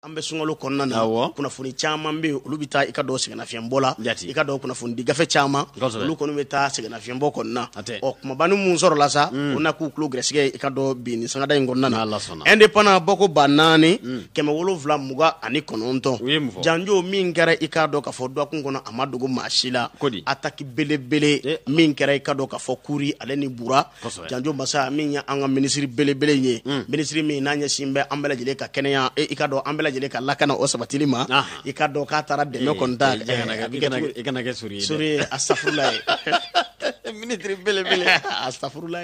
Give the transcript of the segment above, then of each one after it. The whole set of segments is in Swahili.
an bɛ sunkalo kɔnɔna na Awɔ. kunnafoni caman bɛ yen olu bɛ taa i ka dɔw sɛgɛnnafiɲɛbɔ la i ka dɔw kunnafonidi gafe caman olu kɔni bɛ taa sɛgɛnnafiɲɛbɔ kɔnɔna A tɛ. ɔ kumabani minnu sɔrɔla sa o na k'u tulo gɛrɛsɛgɛ i ka dɔ bin nin sangada in kɔnɔna na indépendant bako ba naani kɛmɛ wolonwula mugan ani kɔnɔntɔn U ye mun janjo min kɛra i k'a dɔn k'a fɔ dɔgɔkun kɔnɔ a ma dogo maa si la ataki belebele min kɛra i ka dɔn k'a fɔ kuri ale ni bura janjo masa min ye an ka minisiri belebele ye mm. minisiri min n'a ɲɛsin bɛ an bɛɛ lajɛlen ka kɛnɛya e, i ka dɔn an bɛɛ lajɛlen ka lakana o sabatili ma ah. i ka dɔn k'a taara dɛmɛ kɔni eh, suri a safurula ye ministre belebele astafurula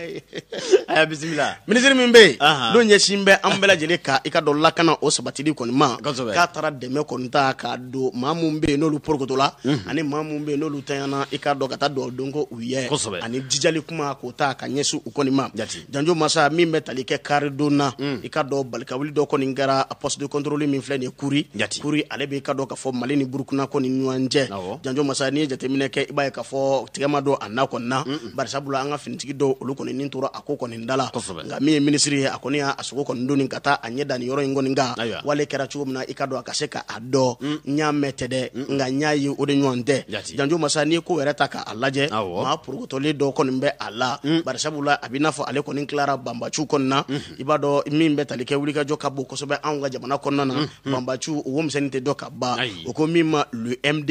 aya bisimila ministre min be yen don ɲɛsin bɛ an bɛɛ lajɛlen ka i ka dɔ lakana o sabatili kɔni ma k'a taara dɛmɛ kɔni ta k'a don maa minnu bɛ yen n'olu porokotola mhm. ani maa minnu bɛ yen n'olu tanyana i k'a dɔn ka taa dɔw donko u ye ani jijali kuma k'o ta ka ɲɛsin u kɔni ma janjo masa min bɛ tali kɛ karidon na mm. i ka dɔn balikawuli dɔ kɔni kɛra poste de contrôle min filɛ nin ye kuri kuri ale bɛ i ka dɔn k'a fɔ mali ni burukina kɔni ɲɔgɔn cɛ janjo masa n'i ye jateminɛ kɛ i b'a ye k'a fɔ don a na kɔni na na barisabula an ka finitigi dɔw olu kɔni nin tora a ko kɔni dala nka min ye minisiri ye a kɔni y'a sogo kɔni doni ka taa a ɲɛ da nin yɔrɔ in kɔni kan wale kɛra cogo min na i ka don a ka se k'a dɔn mm. n y'a mɛn tɛ dɛ nka n y'a ye o de ɲɔgɔn tɛ janjo masa n'i ko yɛrɛ ta k'a lajɛ maa purugutɔlen dɔ kɔni bɛ a la mm. barisabula a b'i n'a fɔ ale kɔni tilara banbaciw kɔni na mm-hmm. i b'a dɔn min bɛ tali kɛ wulikajɔ ka bon kosɛbɛ anw ka jamana kɔnɔna na mm-hmm. banbaciw o womisɛnnin tɛ dɔ ka ban o ko min ma le md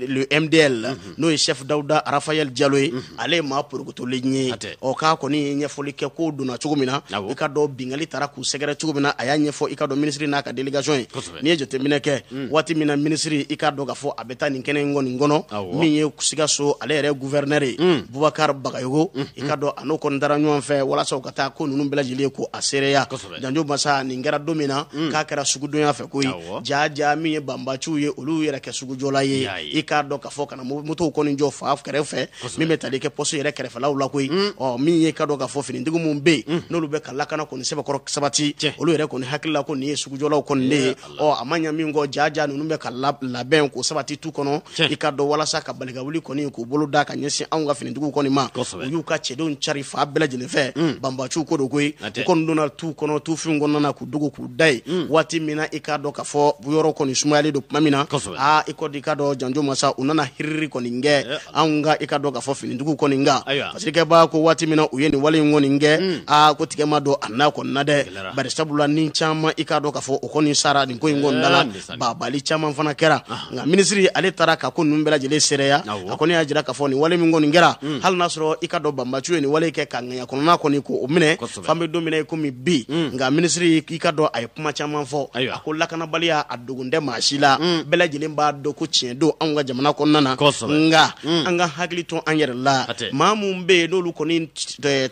le mdl mhm. mhm. ah mm -hmm. n'o ye chef dawuda rafael jalo ye mm -hmm. ale ye maa porokotolen ye ɔ k'a kɔni ye ɲɛfɔli kɛ ko donna cogo min na i ka dɔn bingali tara k'u sɛgɛrɛ cogo min na a y'a ɲɛfɔ i ka dɔn minisiri n'a ka delegation ye n'i ye jateminɛ kɛ mm. waati min na minisiri i k'a dɔn k'a fɔ a bɛ taa nin kɛnɛ in kɔni kɔnɔ min ye sikaso ale yɛrɛ gouvɛrnɛr ye mm. bubakar bagayogo mm -hmm. i ka dɔn a n'o kɔni taara ɲɔgɔn fɛ walasa u ka taa ko ninnu bɛɛ lajɛlen ye ko a seereya janjo masa nin kɛra don min na k'a kɛra sugudonya fɛ ko ye jaa jaa min ye banbaciw ye olu yɛrɛ kɛ sugujɔla ye k'a dɔn k'a fɔ kana motow kɔni jɔ fa kɛrɛfɛ min bɛ tali kɛ pɔsi yɛrɛ kɛrɛfɛlaw la koyi mm. ɔ min ye ka dɔn k'a fɔ finitigi minnu bɛ yen mm. n'olu bɛ ka lakana kɔni sɛbɛkɔrɔ sabati olu yɛrɛ kɔni hakilila ko nin ye sugujɔlaw kɔni de ye ɔ a ma ɲɛ min kɔ jaja nunu bɛ ka labɛn ko sabati tu kɔnɔ i ka dɔn walasa ka balika wuli kɔni k'u bolo da ka ɲɛsin anw ka finitigiw kɔni ma u y'u ka cɛdenw cari fa bɛɛ lajɛlen fɛ mm. banbaciw ko do koyi u kɔni donna tu kɔnɔ tufinw kɔnɔna na k'u dogo k'u da ye waati min na i k'a dɔn k'a fɔ yɔrɔ kɔni sumayalen don tuma min na aa i kɔni i k'a dɔn janjo ma sa unana hiriri kɔni kɛ yeah. anw ka i ka dɔn k'a fɔ finitigiw kɔni ka ba ko waati min na u ye nin wale in kɔni kɛ mm. aa ko tigɛ ma don a n'a kɔni na dɛ bari sabula ni caman i ka dɔn k'a fɔ o kɔni sara nin ko in kɔni eh, dala babali caman fana kɛra ah. nka minisiri ale taara ka ko ninnu bɛɛ lajɛlen sereya a kɔni y'a jira k'a fɔ nin wale min kɔni kɛra hali n'a sɔrɔ i ka dɔn banbacu ye nin wale kɛ ka ŋɛɲɛ kɔnɔna kɔni ko o minɛ f'an bɛ don min na i komi bi nka minisiri i ka dɔn a ye kuma caman fɔ a ko lakanabaliya a dogun tɛ maa si la bɛɛ lajɛlen b'a dɔn ko tiɲɛ don anw ka jamana kɔnɔna na nka mm. an ka hakili to an yɛrɛ la maa minnu bɛ yen n'olu kɔni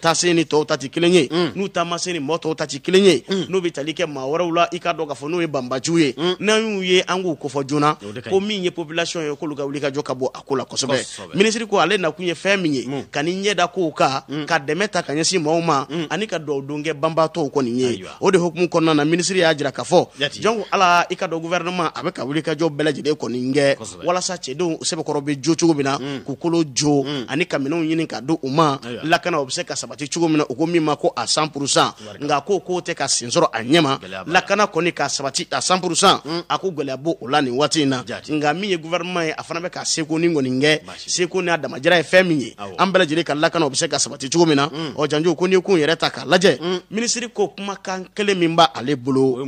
tasen ni tɔw ta tɛ kelen ye n'u tamase ni mɔɔ tɔw ta tɛ kelen ye mm. n'u mm. bɛ tali kɛ maa wɛrɛw la i ka dɔn k'a fɔ n'o ye banbajiw ye mm. n'an y'u ye an k'u kofɔ joona ko min ye population ye k'olu ka wuli ka jɔ ka bɔ a ko la kosɛbɛ minisiri ko ale nakun ye fɛn min ye mm. ka ni ɲɛda kow kan ka dɛmɛ ta ka ɲɛsin maaw ma ani ka duwawu donkɛ banbatɔw kɔni ye o de hukumu kɔnɔna na minisiri y'a jira k'a fɔ jɔnko ala i ka dɔn gouvernement a bɛ ka wuli ka jɔ bɛɛ lajɛlen kɔni kɛ walasa cɛdenw sɛbɛkɔrɔ bɛ jo cogo min na mm. k'u kolo jo mm. ani ka minɛnw ɲini ka di u ma lakana u bɛ se ka sabati cogo min na u ko min ma ko a 100 nka ko k'o tɛ ka sen a ɲɛ lakana kɔni ka sabati a 100 mm. a ko gɛlɛya b'o o la nin waati in na nka min ye gouvernement ye a fana bɛ ka seko ni kɔni kɛ seko n'a damajira ye fɛn min ye an bɛɛ ka lakana o bɛ se ka sabati cogo min na ɔ janjo ko n'i kun yɛrɛ ta k'a lajɛ minisiri ko kumakan kelen min b'ale bolo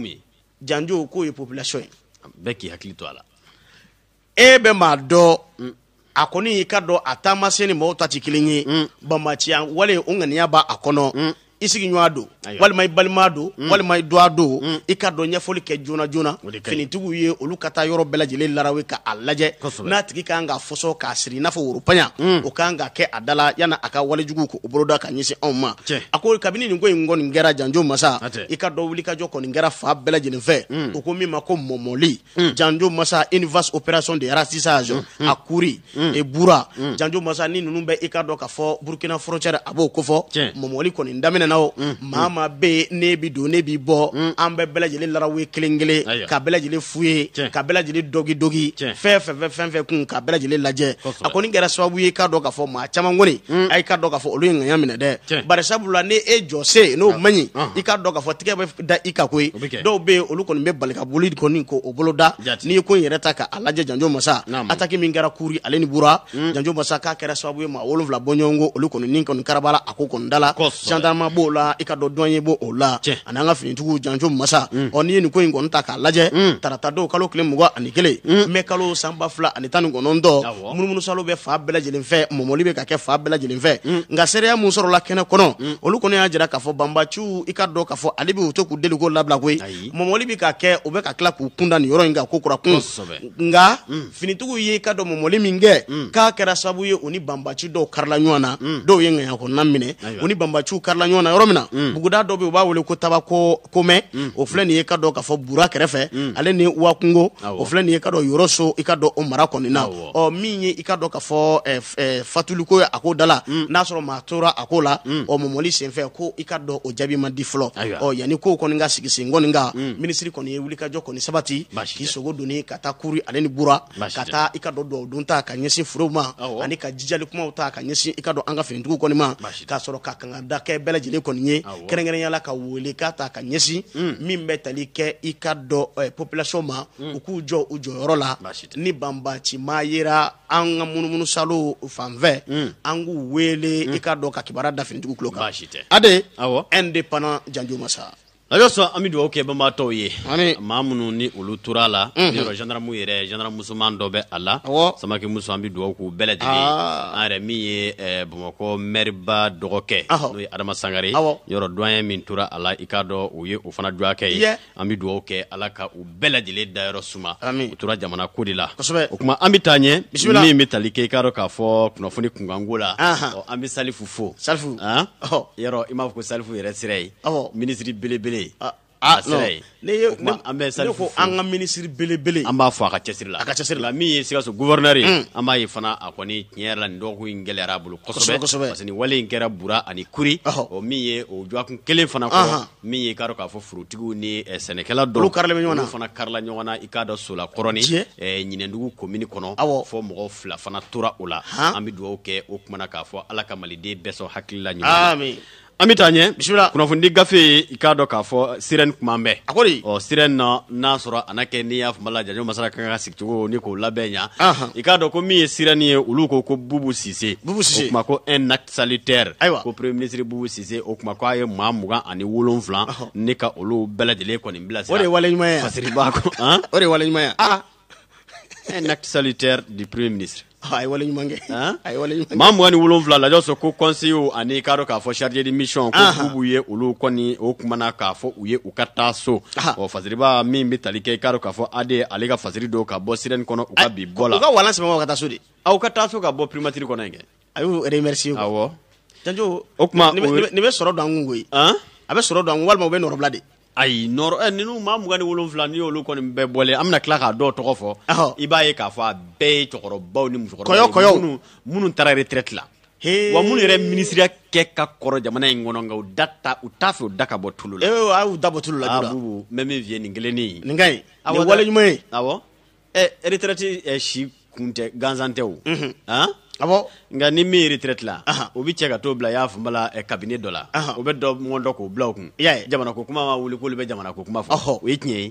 janjo k'o ye population ye bɛɛ k'i hakili to a la ebe bɛ do dɔ mm, a kɔni y'i ka dɔn a taamasen ni mɔgɔw ta tɛ kelen ye mm. banbaciya wale o ŋaniya b'a kɔnɔ mm. i sigiɲɔgɔn don walima i balima don mm. walima i dɔgɔ mm. don i ka dɔn ɲɛfɔli kɛ joona joona finitigiw ye olu ka taa yɔrɔ bɛɛ larawe ka a lajɛ n'a tigi ka kan ka fɔsɔ k'a siri i n'a fɔ woropanya mm. o ka kan ka kɛ a da la a ka walejuguw k'o boloda ka ɲɛsin anw ma a ko kabini nin ko in kɔni kɛra janjo masa i ka dɔ wuli ka jɔ kɔni kɛra fa bɛɛ lajɛlen fɛ u ko min ma ko mɔmɔli janjo masa univers opération de racisage a kuri e bura janjo masa ni ninnu bɛ i ka dɔn k'a fɔ burukina frontière a b'o kofɔ mɔmɔli kɔni daminɛna o maa ma be ne bi don ne bi bɔ mm. an bɛ bɛɛ lajɛlen larawe kelen kelen ka bɛɛ lajɛlen fu ye ka bɛɛ lajɛlen dɔgi dɔgi fɛn fɛn fɛn fɛn kun ka bɛɛ lajɛlen lajɛ a kɔni kɛra sababu ye i k'a dɔn k'a fɔ maa caman kɔni mm. a i k'a dɔn k'a fɔ olu ye ŋaɲa minɛ dɛ bari sabula ni e jɔ se n'o ah. man ɲi i k'a dɔn k'a fɔ tigɛ bɛ da i kan koyi dɔw bɛ yen olu kɔni bɛ bali ka boli kɔni k'o bolo da n'i ye ko in yɛrɛ ta k'a lajɛ janjo masa ataki min kɛra kuri ale ni bura mm. janjo masa k'a kɛra sababu ye maa wolonwula bɔ ɲɔgɔn kɔ olu kɔni ni kɔni karabala a ko kɔni da la gendarme b'o la i ka dɔn ɲɔgɔn ye bɔ o la ani an ka finitigiw janjo masa mm. ɔ n'i ye nin ko in kɔni ta k'a lajɛ mm. tarata dɔw kalo tile mugan ani kelen mɛ mm. kalo san ba fila ani tan ni kɔnɔntɔn munumunusalo bɛ fa bɛɛ lajɛlen fɛ mɔmɔli bɛ ka kɛ fa bɛɛ lajɛlen fɛ nka seereya mun sɔrɔla kɛnɛ kɔnɔ olu kɔni y'a jira k'a fɔ banbaciw i ka dɔn k'a fɔ ale bɛ u to k'u deli ko labila koyi mɔmɔli bɛ ka kɛ o bɛ ka tila k'u kunda nin yɔrɔ in kan ko kura kun nka finitigiw ye i ka dɔn mɔmɔli min kɛ k'a kɛra sababu ye u ni banbaci dɔw karila ɲɔgɔn na dɔw ye ŋɛɲɛ kɔnɔna minɛ u ni banbaciw karila ɲɔgɔn na yɔrɔ min na buguda bonda dɔ be u b'a wele ko tabako komɛ mm. o filɛ nin ye ka dɔ k'a fɔ bura kɛrɛfɛ mm. ale ni wakungo o filɛ nin ye ka dɔ yɔrɔso i ka dɔ o mara kɔni na ɔ min ye i ka dɔ k'a fɔ fatuliko ye a ko da la mm. n'a sɔrɔ maa tora a ko la mm. ɔ mɔmɔli senfɛ ko i ka dɔ o jaabi ma di fɔlɔ ɔ yanni ko kɔni ka sigi sen kɔni kan mm. minisiri kɔni ye wulikajɔ kɔni sabati k'i sogo doni ka taa kuri ale ni bura ka taa i ka dɔ dɔw dun ta ka ɲɛsin forow ma ani ka jijali kumaw ta ka ɲɛsin i ka dɔ an ka finitigiw kɔni ma k'a sɔrɔ ka kangada kɛ bɛɛ lajɛlen kɔni ye kɛrɛnkɛrɛnya la ka wele k'a ta ka ɲɛsin hmm. min bɛ tali kɛ i ka dɔn population ma hmm. u k'u jɔ u jɔyɔrɔ la ni banbaci maa yera an ka munumunu salo fanfɛ hmm. an k'u wele i ka dɔn ka kibaruya da finitigiw tulo kan Ade indépendant Janjo Masa A bɛ sɔn an bɛ dugawu kɛ ye maa minnu ni olu tora la mhm. janmu yɛrɛ janmusoman dɔ bɛ a la samake muso an bɛ dugawu k'u bɛɛ lajɛlen an ah. yɛrɛ min ye bamakɔ mba dɔgɔkɛ n'o ye adama sangare yɔrɔ dɔn min tura a la i k'a dɔn u ye o fana dɔgɔkɛ ye an bɛ dugawu kɛ ala ka u bɛɛ lajɛlen dayɔrɔ suma u tora jamana ko de la o kuma an bɛ taa ɲɛ bisimila min bɛ tali kɛ i k'a dɔn k'a fɔ kunnafoni kunkanko la an bɛ safo fo sa ah? yɔrɔ i m'a fɔ ko safo yɛrɛ sira ye minisiri belebele belebele a sera ye ne ko an ka minisiri belebele an b'a fɔ a ka cɛsiri la a ka cɛsiri la min ye sikaso guvɛrnɛr ye mm. an b'a ye fana a kɔni tiɲɛ yɛrɛ la nin dɔgɔkun in gɛlɛyara a bolo kosɛbɛ parce ni nin wale in kɛra bura ani kuri o min ye o jɔkun kelen fana kɔnɔ min ye i k'a dɔ k'a fɔ forotigiw ni sɛnɛkɛla dɔ olu karila ɲɔgɔn na fana karila ɲɔgɔn na i k'a dɔ sola kɔrɔni ɲinɛndugu komini kɔnɔ fɔ mɔgɔ fila fana tora o la an bɛ dugawu kɛ o kumana k'a fɔ ala ka maliden bɛɛ sɔn hakili la ɲuman Amitanye, bɛ kuna fundi gafi ikado kafo siren kumambe. dɔn O, siren na nasura anake n'i y'a fama lajɛ masara kanga sikichuko ni k'o Aha. ɲa i k'a dɔn ko min ye sirɛni ye bubu sisi. bubu sise o tuma ko un acte premier ministre bubu sisi, okumako tuma mamuga ani wolonwula ne ka olu bɛɛ lajɛlen kɔni bilasira ni mbila ye Ore wale nyumaya. Fasiribako. Ah. Ha? Ore wale nyumaya. waleɲuman ye un di premier ministre ayi wale ɲuman kɛ ayi wale ɲuman kɛ maa mugan ni wolonwula lajɔ sɔrɔ ko conseil ani i k'a dɔn k'a fɔ chargé de mission ko k'u b'u ye olu kɔni o kumana k'a fɔ u ye u ka taa so ɔ fasiriba min bɛ tali kɛ i k'a dɔn k'a fɔ ade ale ka fasiri dɔw ka bɔ sirɛni kɔnɔ u ka bi bɔ la u ka walan sɛbɛn ka taa so de aw ka taa so ka bɔ primatiri kɔnɔ yen kɛ a y'o remercier awɔ janjo o tuma nin bɛ sɔrɔ don an kun koyi a bɛ sɔrɔ don an kun walima u bɛ nɔrɔbila de ayi nɔrɔ ɛ ninnu maa mugan ni wolonfila n'i y'olu kɔni bɛɛ bɔlen an bɛna tila k'a dɔw tɔgɔ fɔ i b'a ye k'a fɔ a bɛɛ ye cɛkɔrɔbaw ni musokɔrɔbaw kɔyɔ kɔyɔ minnu minnu taara retraite la wa minnu yɛrɛ minisiriya kɛ ka kɔrɔ jamana in kɔnɔ nka u da ta u t'a fɛ u da ka bɔ tulu la ee a y'u da bɔ tulu la jula ah, bubu n bɛ min f'i ye nin kelen de ye nin ka ɲi nin ah, wale ɲuman ye awɔ ɛ eh, retraite eh, si kun tɛ gansan tɛ o mhm. ah? awɔ nka ni min retraite la u bi cɛ ka t'o bila y'a fuma la kabine dɔ la u bɛ dɔ mɔgɔ dɔ k'o bila kun y'a ye jamana ko kuma ma wuli k'olu bɛ jamana ko kuma fɔ o ye tiɲɛ ye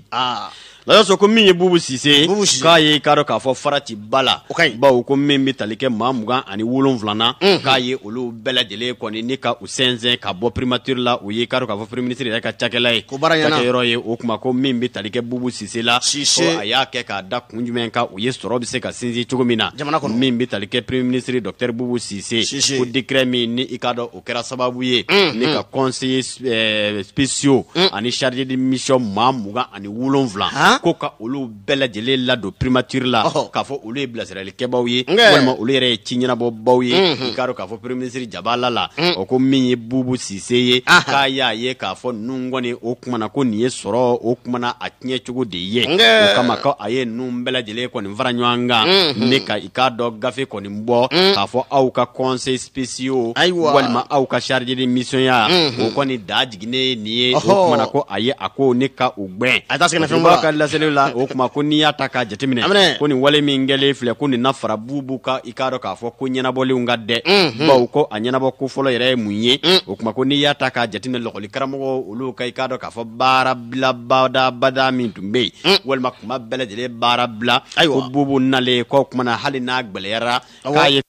lajɔ ko min ye bubu sise k'a ye k'a dɔ k'a fɔ farati ba la bawo ko min be tali kɛ ma mugan ani wolonfila k'a ye olu bɛɛ kɔni ni ka u sɛnsɛn ka bɔ primatire la u ye k'a dɔ k'a fɔ priministiri yɛrɛ ka cakɛla ye cakɛyɔrɔ ye o kuma ko min be tali kɛ bubu sise la a y'a kɛ k'a da kun jumɛn ka u ye sɔrɔ be se ka sinsin cogo min na min be tali kɛ priministiri dɔktɛr bubu sise ko dekrɛ min ni i k'a dɔ o kɛra sababu ye ni ka conseiller euh, spéciaux ani chargé de mission ma mugan ani wolonfila ko ka olu bɛɛ lajɛlen ladon primatiri la k'a fɔ olu ye bilasiralikɛbaw ye walima olu yɛrɛ ye ci ɲɛnabɔbaw ye i k'a dɔn k'a fɔ peremisiri jabala la o ko min ye bubu sise ye k'a y'a ye k'a fɔ ninnu kɔni o kumana ko nin ye sɔrɔ o kumana a tiɲɛ cogo de ye o kama ko a ye ninnu bɛɛ lajɛlen kɔni fara ɲɔgɔn kan ne ka i k'a dɔn gafe kɔni bɔ k'a fɔ aw ka conseil spéciaux walima aw ka chargé de mission ya o kɔni da jiginnen nin ye o kumana ko a ye a ko ne ka u gbɛn a ta sɛgɛnnafiɲɛbɔ sɛbɛnbɛsɛli la o kuma ko n'i y'a ta k'a jateminɛ ko nin wale min kɛlen filɛ ko nin na fara bubu ka i k'a dɔ mhm. mm. k'a fɔ ko ɲɛnabɔlenw ka dɛ baw ko a ɲɛnabɔ ko fɔlɔ yɛrɛ ye mun ye o kuma ko n'i y'a ta k'a jateminɛ lɔgɔli karamɔgɔ olu ka i k'a dɔ k'a fɔ baara bila badabada min tun bɛ yen mm. walima kuma bɛɛ baara bila ko bubu nalen kɔ kumana hali n'a gwɛlɛyara k'a ye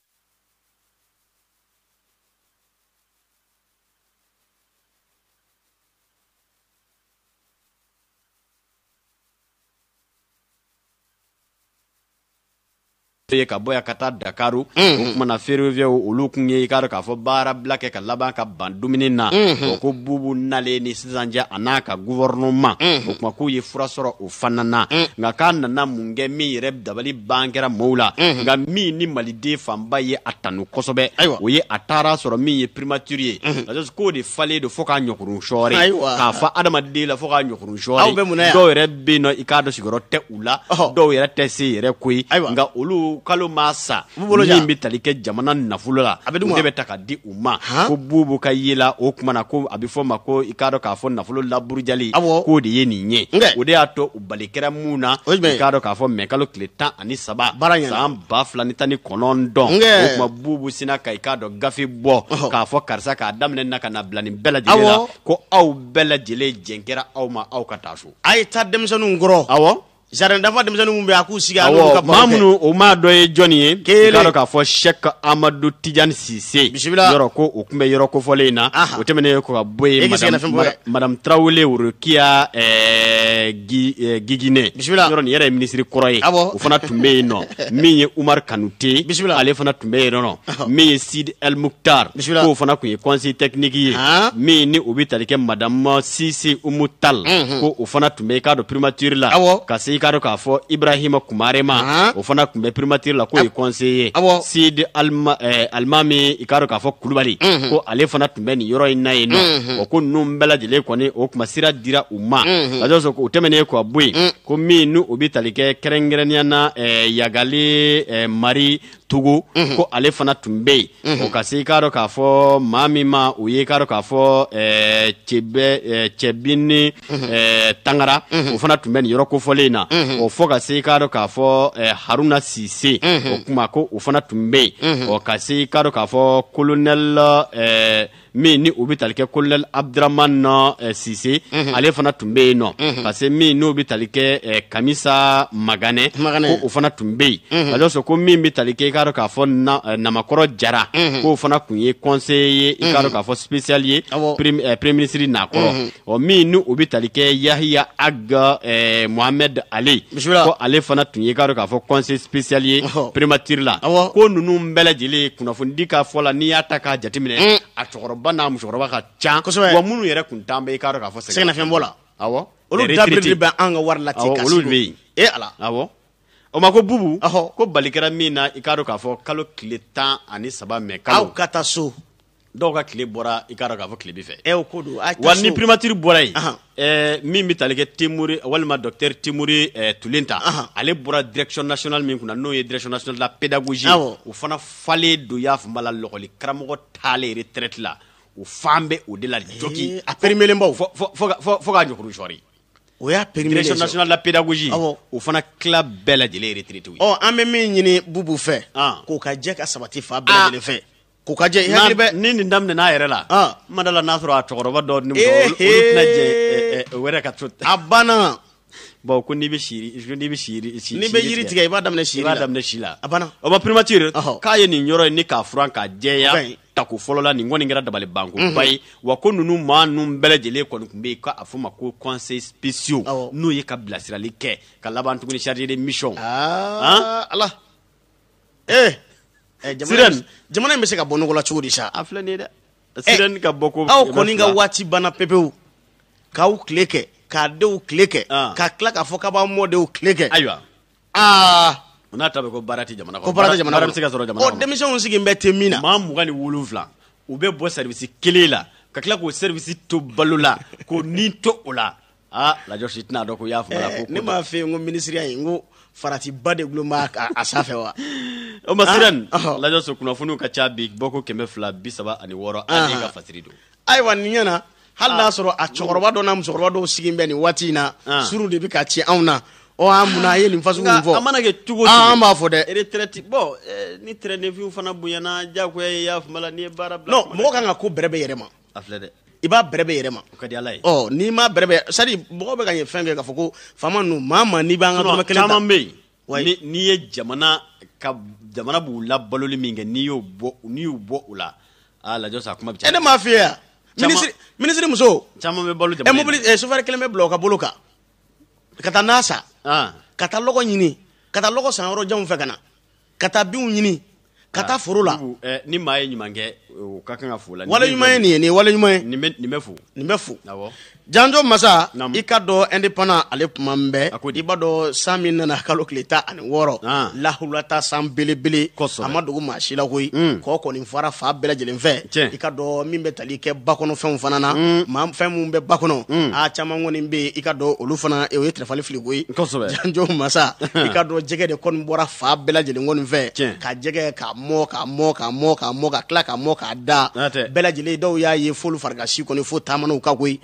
ye ka bɔ ya ka taa dakaru o mm-hmm. kumana fereweviyɛw olu kun ye i k'a dɔ k'a fɔ baara bila kɛ ka laban ka ban dumuni na o mm-hmm. ko bubu nale ni sisanjɛ a n'a ka guvɔrɔnɛman o kuma mm-hmm. k'u ye fura sɔrɔ o fana na nka k'a nana mun kɛ min yɛrɛ dabali ban kɛra mɔɔw la nka min ni maliden fanba ye a tanu kosɛbɛ o ye a taara sɔrɔ min ye primatiri ye parce k'o de falen do fɔɔ k'a ɲɔkurun sɔɔri k'a fɔ adamaden la fɔɔ k'a ɲɔkurun sɔɔri dɔw yɛrɛ be nɔ i k'a dɔ sigiyɔrɔ tɛ u la dɔw yɛrɛ tɛ se yɛrɛ koyi nka olu kalo m'a sa min bɛ tali kɛ jamana nafolo la o de bɛ ta ka di u ma ko bubu ka yela o kumana ko a be fɔ ma ko i k'a dɔ k'a fɔ nafolo laburujali k'o de ye nin ɲɛ o de y'a tɔ u bali kɛra mun na i k'a dɔn k'a fɔ mɛ kalo tile tan ani saba san ba fila ni tan ni kɔnɔntɔn o tuma bubu sina ka i k'a dɔ gafe bɔ k'a fɔ karisa k'a daminɛ na ka na bila nin bɛɛ lajɛlen la ko aw bɛɛ lajɛlen jɛn kɛra aw ma aw ka taa so a ye ta denmisɛnu kɔrɔ jardin d'enfant denmisɛnnin bɛ a k'u sigi ka baro kɛ maa minnu o maa dɔ ye jɔnni ye kelen i k'a dɔn k'a fɔ sɛk amadu tijani sise bisimila yɔrɔ ko o tun bɛ yɔrɔ kofɔlen in na o tɛmɛnen kɔ ka bɔ yen madame tarawele worokiya ɛɛ giginɛ bisimila yɔrɔ nin yɛrɛ ye minisiri mhm. kɔrɔ ye awɔ o fana tun bɛ yen nɔ min ye umaru kanute bisimila ale fana tun bɛ yen nɔ min ye sidi el muktar bisimila k'o fana tun ye conseil technique ye ni o bɛ tali kɛ madame sise umu ko o fana tun bɛ k'a dɔn primature la ka se i k'a dɔn k'a fɔ ibrahima kumarema o fana tun bɛ primatire la k'o ye conseiller sid alimami eh, i k'a dɔn k'a fɔ kulubali ko ale fana tun bɛ nin yɔrɔ in na ye nɔ o ko ninnu bɛɛ kɔni o kuma sira dira u ma ka dɔ sɔrɔ k'o tɛmɛnen kɔ bɔ yen ko min n'u o be tali kɛ kɛrɛnkɛrɛnnenya na eh, yagali eh, mari togo mm -hmm. ko ale fana tun bɛ yen mm -hmm. o ka se i k'a dɔ k'a fɔ maa min ma o ye k'a dɔ k'a fɔ cɛbɛ eh, cɛbin ni mm -hmm. o fana tun bɛ nin yɔrɔ kofɔlen in na mhm. o fɔ ka se i k'a dɔ k'a fɔ haruna sise mhm. o kuma ko o fana tun bɛ yen mhm. o ka se i k'a dɔ k'a fɔ kolonɛli min ni o bɛ tali kɛ kolonɛl abdurahman na eh, sise ale fana tun bɛ yen nɔ parce que min n'o bɛ tali kɛ eh, kamisa maganɛ ko o fana tun bɛ yen ka dɔ sɔrɔ ko min bɛ tali kɛ i k'a dɔn k'a fɔ na eh, namakɔrɔ jara k'o fana tun ye conseiller ye i k'a dɔn k'a fɔ spécial ye premier ministre nakɔrɔ ɔ min ni o bɛ tali kɛ yahiya ag mohamed ale ko ale fana tun ye i k'a dɔn k'a fɔ conseil spécial ye primature la ko ninnu bɛɛ lajɛlen kunnafonidi ka fɔ la n'i y'a ta k'a jateminɛ a cɛkɔrɔba bana n'a musokɔrɔba ka ca kosɛbɛ wa minnu yɛrɛ tun t'an bɛ i la awɔ dabiri e ala awɔ o bubu ko bali kɛra min na i kalo tile tan ani saba mɛ kalo aw ka taa so dɔw ka tile bɔra i k'a dɔn k'a fɔ tile bɛ fɛ ɛ o ko don a wa ni primatire bɔra yen ɛɛ min bɛ tali walima ale bora direction nationale min kunna n'o direction nationale la pédagogie o fana falen don y'a fɔ n b'a la lɔgɔli retraite la ufambe udela joki aperimelen eh, baw fo k'a ɲɔkuru sɔri o oya direction nationale de la pédagogie o fana kila bɛɛ lajɛlen retraité ye ɔ an bɛ min bubu fe ah. k'o ka jeka sabati fa bela lajɛlen ah. fe k'u ah. eh, eh. ka jɛ i hakili bɛ ni nin daminɛna a yɛrɛ la n ma a cɛkɔrɔba dɔ ni muso olu tɛna jɛ o wɛrɛ ka to abana banna bon ko n'i shiri siri n'i shiri siri n'i bɛ yiri tigɛ i b'a daminɛ siri la i b'a daminɛ si la a o ma primature k'a ye nin nyoro ni k'a furan k'a jɛya tako fɔlɔ la nin kɔni kɛra dabalibankoba ye wa ko nunu maa ninnu bɛɛ lajɛlen kɔni kun be yen k'a fɔ ma ko conseil spéciaux n'o ye ka bilasirali kɛ ka laban tuguni chargé de mission. ala ee jamana in bɛ se ka bɔ nɔgɔ cogo di sa. a filɛ nin ye dɛ eh. sirɛni ka bɔ aw kɔni ka waati bana pepewu k'aw kile kɛ k'a denw kile kɛ k'a kila k'a fɔ k'a b'a mɔdenw tile kɛ. ayiwa aa n'a ta bɛ ko baara tɛ jamana kɔnɔ baara tɛ jamana kɔnɔ bɛ se ka sɔrɔ jamana kɔnɔ o denmisɛnw bɛ ten min na maa mugan ni wolonwula u bɛ bɔ sɛrivisi kelen la ka tila k'o to balo la k'o ni to o la aa lajɔsi tɛna dɔn ko i y'a fɔ la ko ne m'a ye n ko minisiriya in n ko de b'a a sanfɛ wa. o ma siran lajɔso kunnafoniw ka ca bi bɔko kɛmɛ fila bi saba ani wɔɔrɔ ani ka fasiri don. ayiwa nin ɲɛna hali n'a sɔrɔ a cɛkɔrɔba dɔ n'a musokɔrɔba dɔw sigilen bɛ nin waati in na suru de bɛ ka ci anw na ɔ an ye nin fasugu fɔ a mana kɛ cogo cogo an b'a fɔ dɛ retraite bon ni trɛnɛfinw fana bonyana diyagoya y'a faamu n'i ye baara bila non mɔgɔ ko bɛrɛ bɛ yɛrɛ ma a filɛ dɛ i b'a bɛrɛ bɛ yɛrɛ di ala ye oh, n'i ma bɛrɛ bɛ c'est be dire mɔgɔ ka ɲɛ fɛn kɛ k'a fɔ ko faama ninnu maa maa n'i b'an ka dɔrɔmɛ kelen ta caman bɛ yen n'i ye jamana ka jamana b'u labaloli min kɛ n'i y'o bɔ n'i y'u bɔ o la aa kuma bɛ caya e ne m'a muso caman bɛ balo jamana eh, in na ɛ mobili ɛ eh, chauffeur kelen bɛ ka ka ta nasa ah. ka ta lɔgɔ ɲini ka ta lɔgɔ san yɔrɔ fɛ ka na ka taa binw ɲini ka ta ah. foro la ni maa ye ɲuman kɛ o ka kan ka fo la wale ɲuman ye nin ye nin ye wale ɲuman ye nin bɛ fo nin bɛ fo awɔ janjo masa i ka dɔ indépendant ale kuma n bɛɛ i b'a dɔ san min nana kalo tile ta ani wɔɔrɔ lahulata san belebele a ma dogo maa si la koyi hmm. kɔ kɔni fara faa bɛɛ lajɛlen fɛ i ka dɔ min bɛ tali kɛ bakɔnɔfɛnw fana na hmm. ma fɛn min bɛ ba hmm. a caman kɔni bɛ yen i ka dɔ olu fana e, o ye tɛrɛfali fili koyi janjo masa i ka dɔ jɛgɛ de kɔni bɔra faa bɛɛ lajɛlen kɔni fɛ ka jɛgɛ k'a mɔ k'a mɔ k'a mɔ k'a mɔ ka tila k'a mɔ k'a da bɛɛ lajɛlen dɔw y'a ye f'olu farikasi kɔni fo taaman'u ka koyi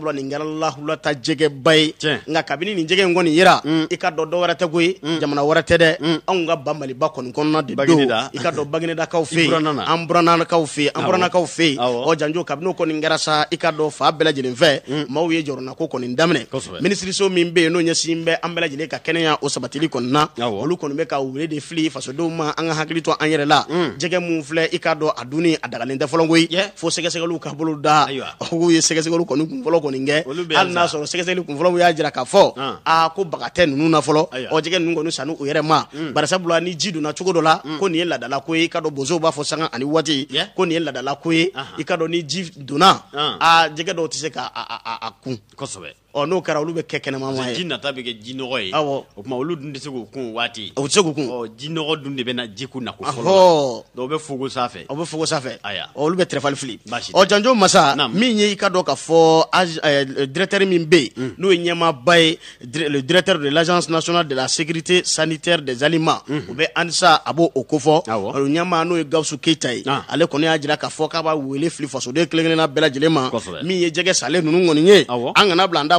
sabula nin kɛra lahulata jɛgɛba ye nka kabini nin jɛgɛ in kɔni yera mm. i ka dɔ dɔwɛrɛ tɛ koyi mm. jamana wɛrɛ tɛ dɛ mm. anw ka ba maliba kɔni kɔnɔna de do i ka dɔ baginedakaw fɛ yen an buranakaw fɛ yen an buranakaw fɛ yen ɔ janjo kabini o kɔni kɛra sa i ka dɔ fa bɛɛ lajɛlen fɛ maaw ye ko kɔni daminɛ minisiriso min bɛ yen n'o ɲɛsin bɛ an bɛɛ lajɛlen ka kɛnɛya o sabatili kɔni na olu kɔni bɛ ka wele de fili fasodenw ma an ka hakili to an yɛrɛ la jɛgɛ min filɛ i ka dɔn a dunni a dagalen tɛ fɔlɔ koyi fo sɛgɛsɛgɛliw ka bolo da k'u ye sɛgɛsɛgɛliw kɔni kun fɔlɔ kɔni kɔni hali n'a sɔrɔ sɛgɛsɛgɛli kun fɔlɔ y'a jira k'a fɔ ah. aa ko baga tɛ ninnu na fɔlɔ ɔ jɛgɛ ninnu kɔni sanu o yɛrɛ ma hmm. bari sabula ni ji donna cogo dɔ la hmm. ko nin ye laadala ko ye i ka dɔn bozow b'a fɔ sanga ani waati ko nin ye laadala ko ye i ka dɔn ni ji donna ah. aa jɛgɛ dɔw tɛ se k'a a kun kosɛbɛ ɔ n'o kɛra olu bɛ kɛ kɛnɛmama ye ji nata bɛ kɛ ji nɔgɔ ye awɔ o tuma olu dun tɛ se k'u kun o waati u tɛ se k'u kun ɔ ji nɔgɔ dun de bɛ na ji ku nako fɔlɔ la dɔw bɛ fogo sanfɛ o bɛ fogo sanfɛ ayiwa olu bɛ tɛrɛfali fili baasi tɛ ɔ janjo masa naamu min ye i ka dɔn ka fɔ az ɛɛ directeur min bɛ yen mm. n'o ye ɲɛmaaba ye dire le directeur de l'agence nationale de la sécurité sanitaire des aliments mm. o bɛ anisa a b'o o kofɔ awɔ o ɲɛmaa n'o ye gawusu keyita ye ah. ale kɔni y'a jira k'a fɔ k'a b'a wele fili fasoden kelen-kelenna ma kosɛbɛ ye jɛgɛ salen ninnu kɔni ye awɔ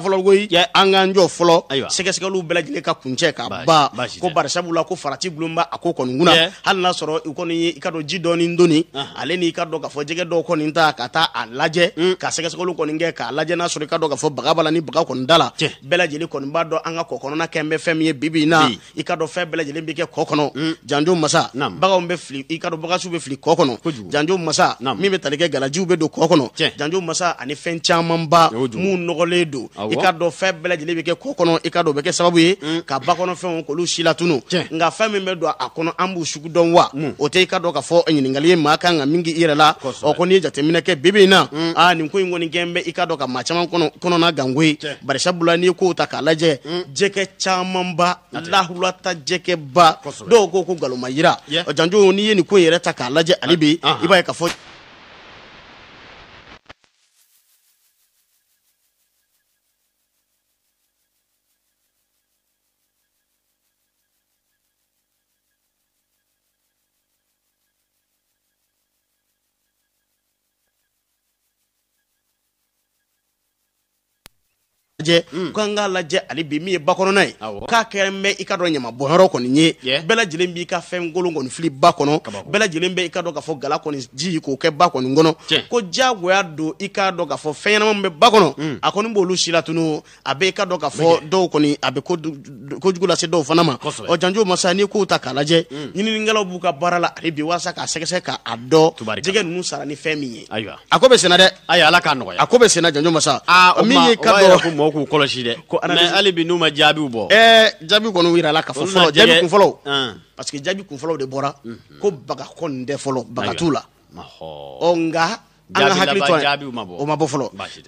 fɔlɔ koyi an k'an jɔ fɔlɔ sɛgɛsɛgɛliw bɛɛ lajɛlen ka kuncɛ ka ba ko la ko farati bulon b'a a ko kɔni kunna hali n'a sɔrɔ i kɔni i ka dɔn ji dɔɔni doni ale n'i ka dɔn k'a fɔ jɛgɛ dɔw kɔni ta ka taa a lajɛ hmm. ka sɛgɛsɛgɛliw kɔni kɛ k'a lajɛ n'a sɔrɔ i ka dɔn k'a fɔ baga b'a la ni baga kɔni da la bɛɛ lajɛlen kɔni b'a dɔn an ka kɔ kɔnɔna kɛ n bɛ fɛn min ye bi bi in na i ka dɔn fɛn bɛɛ lajɛlen bɛ kɛ kɔ kɔnɔ hmm. janjo masa baganw bɛ fili i ka dɔn bagasiw bɛ fili kɔ kɔnɔ janjo masa min bɛ tali kɛ galajiw bɛ don kɔ kɔnɔ janjo masa ani fɛn camanba mun nɔgɔlen don i ka dɔn fɛn bɛɛ lajɛlen bɛ kɛ kɔ kɔnɔ i ka dɔn o bɛ kɛ sababu ye mm. ka bakɔnɔfɛnw k'olu si latunu nka fɛn min bɛ don a kɔnɔ an b'u sugu dɔn wa mm. o tɛ i ka dɔn k'a fɔ ɲininkali ye maa kan ka min k'i yɛrɛ la ɔ ko n'i ye jateminɛ kɛ bibi in na mm. aa nin ko in kɔni gɛn bɛ i ka dɔn ka maa caman kɔnɔna gango ye barisabula n'i ye kow ta k'a lajɛ jɛgɛ camanba lahulata jɛgɛba dɔw ko ko nkalon yira janjo n'i ye nin ko in yɛrɛ ta k'a lajɛ hali bi i b'a ye k'a fɔ lajɛ k'an mm. k'a lajɛ hali bi min ye bakɔnɔna ye k'a kɛra n bɛ i ka dɔn ɲamabɔnyɔrɔ kɔni ye bɛɛ lajɛlen b'i ka fɛn kolon kɔni fili ba kɔnɔ bɛɛ lajɛlen bɛ i ka dɔn k'a fɔ gala kɔni ji k'o kɛ ba kɔni kɔnɔ ko diyagoya don i k'a dɔn k'a fɔ fɛn ɲɛnama bɛ ba kɔnɔ mm. a kɔni b'olu si la tunu a bɛ i ka dɔn k'a fɔ dɔw kɔni a bɛ kojugu lase dɔw fana ma ɔ janjo masa n'i k'o ta k'a lajɛ mm. ɲininikɛlaw b'u ka baara la hali bi walasa k'a sɛgɛsɛgɛ k'a dɔn jɛgɛ ninnu sara ni fɛn min ye a ko bɛ senna dɛ a ko bɛ senna janjo masa min y'i ka dɔn k'u kɔlɔsi dɛ ko analyse hali bi n'u ma jaabiw bɔ ɛɛ jaabi kɔni yirala k'a fɔ fɔlɔ jaabi kun fɔlɔ parce que jaabi kun fɔlɔw de bɔra ko baga kɔni tɛ fɔlɔ baga la ɔ nka an ka hakili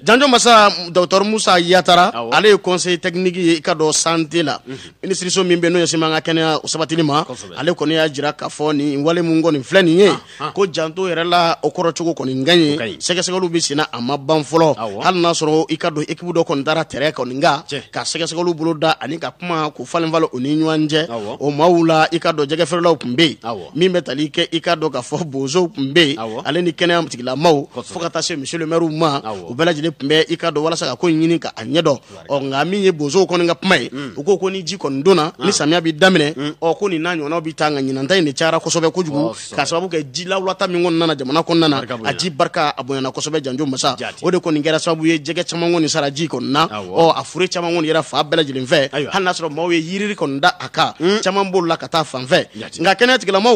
janjo masa dɔktɔr musa yatara ale ye conseil technique ye i ka dɔ santé la mhm. minisiriso min be n'o ɲɛsin b'an ka kɛnɛya sabatili ma ale kɔni y'a jira k'a fɔ nin wale mun kɔni filɛ nin ye ko janto yɛrɛ la o kɔrɔcogo kɔni ka ɲi sɛgɛsɛgɛliw be senna a ma ban fɔlɔ hali n'a sɔrɔ i ka don équipe dɔ kɔni taara tɛrɛ kɔni ka ka sɛgɛsɛgɛliw bolo da ani ka kuma k'u falen falen o ni ɲɔgɔn cɛ o maw la i ka dɔ jɛgɛfɛrɛlaw kun be yen min bɛ tali kɛ i ka dɔ k'a fɔ bozow kun be yen ale ni kɛnɛya tigilamaaw fo ka taa se monsieur le maire ma u bɛɛ lajɛlen tun bɛ i ka dɔn walasa ka ko ɲini ka a ɲɛdɔn ɔ nka min ye bozow kɔni ka kuma ye mm. u ko ko ni ji kɔni donna ni ah. samiya bi daminɛ mm. ɔ ko nin n'a ɲɔgɔnnaw bi taa nka ɲinanta in de cayara kosɛbɛ kojugu k'a sababu kɛ ji lawulata min kɔni nana jamana kɔnɔna na a ji barika a bonyana kosɛbɛ janjo masa o de kɔni kɛra sababu ye jɛgɛ caman kɔni sara ji kɔni na ɔ a fure caman kɔni yɛrɛ fa bɛɛ lajɛlen fɛ hali n'a sɔrɔ maaw ye yiriri kɔni da a kan mm. caman b'olu la ka taa fan fɛ nka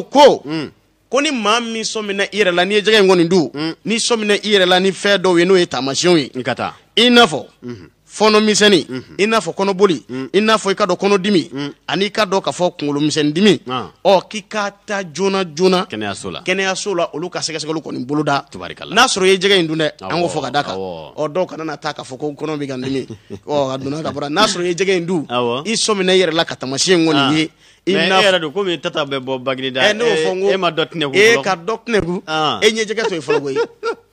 ko ko ni maa min sɔmina i yɛrɛ la n'i ye jɛgɛ in kɔni dun mm. n'i sɔmina i yɛrɛ la ni fɛn dɔw ye n'o ye taamasiyɛnw ye i ka taa i n'a fɔ mm -hmm. fɔnɔmisɛnnin mm -hmm. i n'a fɔ kɔnɔboli mm. i n'a fɔ i ka dɔn kɔnɔdimi mm. ani i ka dɔn k'a fɔ kunkolomisɛnnin dimi ah. ɔ k'i ka taa joona joona kɛnɛyaso la kɛnɛyaso la olu ka sɛgɛsɛgɛli kɔni boloda n'a sɔrɔ i ye jɛgɛ in dun dɛ an k'o fɔ ka da kan ɔ dɔw kana na taa k'a fɔ ko kɔnɔ bɛ ka n dimi ɔ a donna ka bɔra n'a sɔrɔ i ye jɛgɛ in dun i sɔmina i yɛrɛ la ka taamasiyɛn kɔni ah. ye ina e komi tata bɛ bɔ bagirida e eh, n'o eh, fɔ n ko e ma dɔ tinɛ kun fɔlɔ e eh, ka dɔ tinɛ kun e ɲɛjɛkɛ to ye fɔlɔ koyi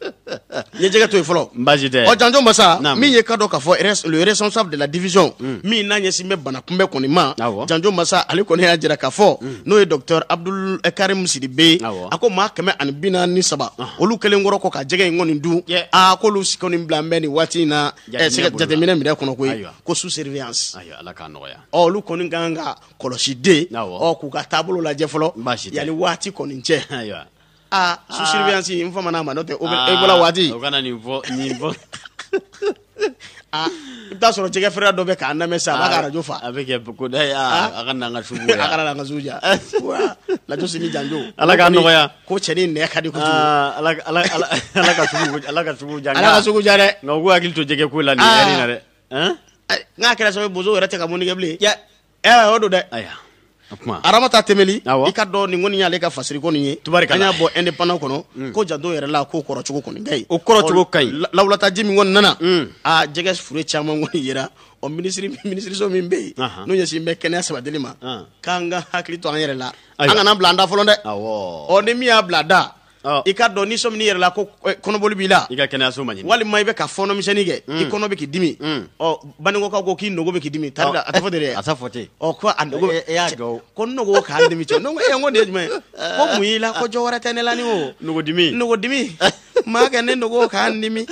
Oh, ye jɛgɛ to yen fɔlɔ baasi tɛ ɔ janjo masa min ye ka dɔ k'a fɔ le responsable de la division hmm. min n'a ɲɛsin bɛ bana kunbɛ kɔni ma ah, janjo masa ale kɔni y'a jira k'a fɔ mm. n'o ye docteur abdul karim be ah, ah. a ko maa kɛmɛ ani bi naani ni saba olu kelen kɔrɔ kɔ ka jɛgɛ in kɔni dun a k'olu si kɔni bila n bɛ nin waati in na jateminɛ minɛ kɔnɔ koyi ko sous surveillance ɔ olu kɔni kan ka kɔlɔsiden ɔ k'u ka taabolo lajɛ fɔlɔ yanni waati kɔni cɛ Ah, su n famana ma sɔrɔ jɛgɛ feerela dɔ bɛ k'an lamɛn sisan a b'a ka arajo fa a bɛ kɛ ko da a ka na an ka sugu ja a ka na an ka sugu ja lajo sini janjo ala k'a nɔgɔya ko cɛnin nɛɛ ka di kojugu ala ka sugu ala ka sugu ja ala ka sugu ja dɛ nka u k'u hakili to jɛgɛ ko la nin yɛrɛ in na dɛ n'a kɛra sababu bozo yɛrɛ tɛ ka mun kɛ bilen ɛ o don dɛ ayiwa aramata temeli i ka dɔ nin kɔni y'ale ka fasiri ko nin ye an y'a bɔ indépendant kɔnɔ mm. ko janto yɛrɛ la ko kɔrɔcogo kɔni ka ɲi o kɔrɔcogo ka ɲi lawulataji min kɔni nana mm. a jɛgɛ fure caman kɔni yera o minisiri minisiriso min bɛ yen n'o ɲɛsin bɛ kɛnɛya sabatili ma k'an ka hakili to an yɛrɛ la an kana bila an da fɔlɔ dɛ ɔ ni min y'a bila da i ka dɔn ni sɔmi n'i yɛrɛ la ko kɔnɔboli b'i la i ka kɛnɛyaso ma ɲini walima i bɛ ka fɔɔnɔmisɛnnin kɛ mm. i kɔnɔ bɛ k'i dimi mm. ɔ banikɔkaw ko k'i nogo bɛ k'i dimi tari la a tɛ fɔ ten a fɔ ten ɔ ko a nogo e, e, e y'a jɔ ko nogo k'a dimi cɛ ne ko e ko nin ye jumɛn ye ko mun y'i la ko jɔ wɛrɛ tɛ ne la ni o nogodimi nogodimi maganin da goka an nimi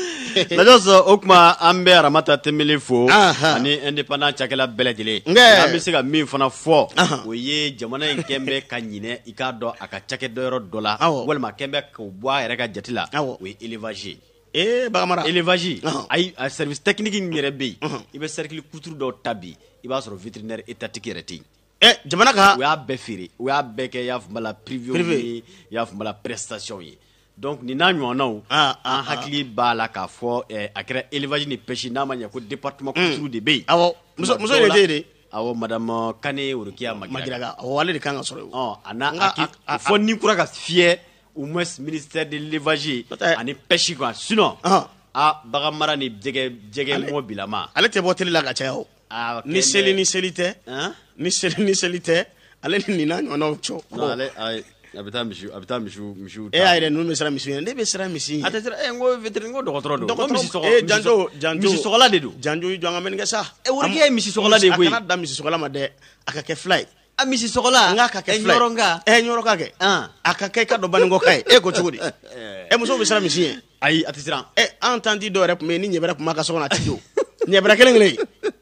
lajos o kuma an bɛ aramata tembele fo ani indépendant cakɛla bɛɛ lajɛlen an be se ka min fana fɔ o ye jamana in kɛn bɛ ka ɲinɛ i k'a dɔn a ka cakɛ dɔyɔrɔ dɔ la walima kɛn bɛ k'o bɔ a yɛrɛ ka jati la o ye élevage ye eh, ee bagamara élevage ayi a service technique min yɛrɛ be yen i bɛ cercle kuturu dɔw ta bi i b'a sɔrɔ vétérinaire étatique yɛrɛ ten eh, jamana ka o y'a bɛɛ feere o y'a bɛɛ kɛ y'a fun b'a la privé ye y'a fun b'a la prestation ye Donc nin n'a ɲɔgɔnnaw ah, ah, an ah. hakili b'a la k'a fɔ a kɛra élevage ni pêche n'a ma ɲɛ ko département mm. couture de bɛ yen. Awɔ muso muso de tɛ yen de. Awɔ madame Kane Orokiya Magiraga. Magiraga awɔ ale de kan ka sɔrɔ yen. a n'a hakili ni kura ka fiyɛ au moins ministère de l'élevage ani pêche quoi, sinon. ah, huh a bagan mara ni jɛgɛ jɛgɛ mɔgɔ bilama. ale tɛ bɔ la ka caya o. Ah, ni seli ni seli tɛ. Hein? ni seli ni seli tɛ ale ni nin n'a ɲɔgɔnnaw cɔ. a bɛ taa misi a bɛ taa misiw misiw e y'a yɛrɛ ninnu bɛ siran misi ɲɛ ne bɛ siran misi ɲɛ a tɛ siran ɛ n ko veterinɛri n ko dɔgɔtɔrɔ don dɔgɔtɔrɔ ee janjo janjo misisɔgɔla de don janjo i jɔ an ka mɛnni kɛ sa ɛ wɔrikɛ ye misisɔgɔla de ye koyi a kana da misisɔgɔla ma dɛ a ka kɛ fila ye a misisɔgɔla n k'a ka kɛ fila ye ɛ ɲɔrɔnka ɛ ɲɔrɔka kɛ a ka kɛ i ka dɔn baninkɔka ye e ko cogo di ɛ musow bɛ siran misi ɲɛ ayi a tɛ siran ɛ an tanti dɔw yɛrɛ tun bɛ yen ni ɲɛbɛrɛ tun b'a ka so kɔnɔ a ti don ɲɛbɛrɛ kelen kelen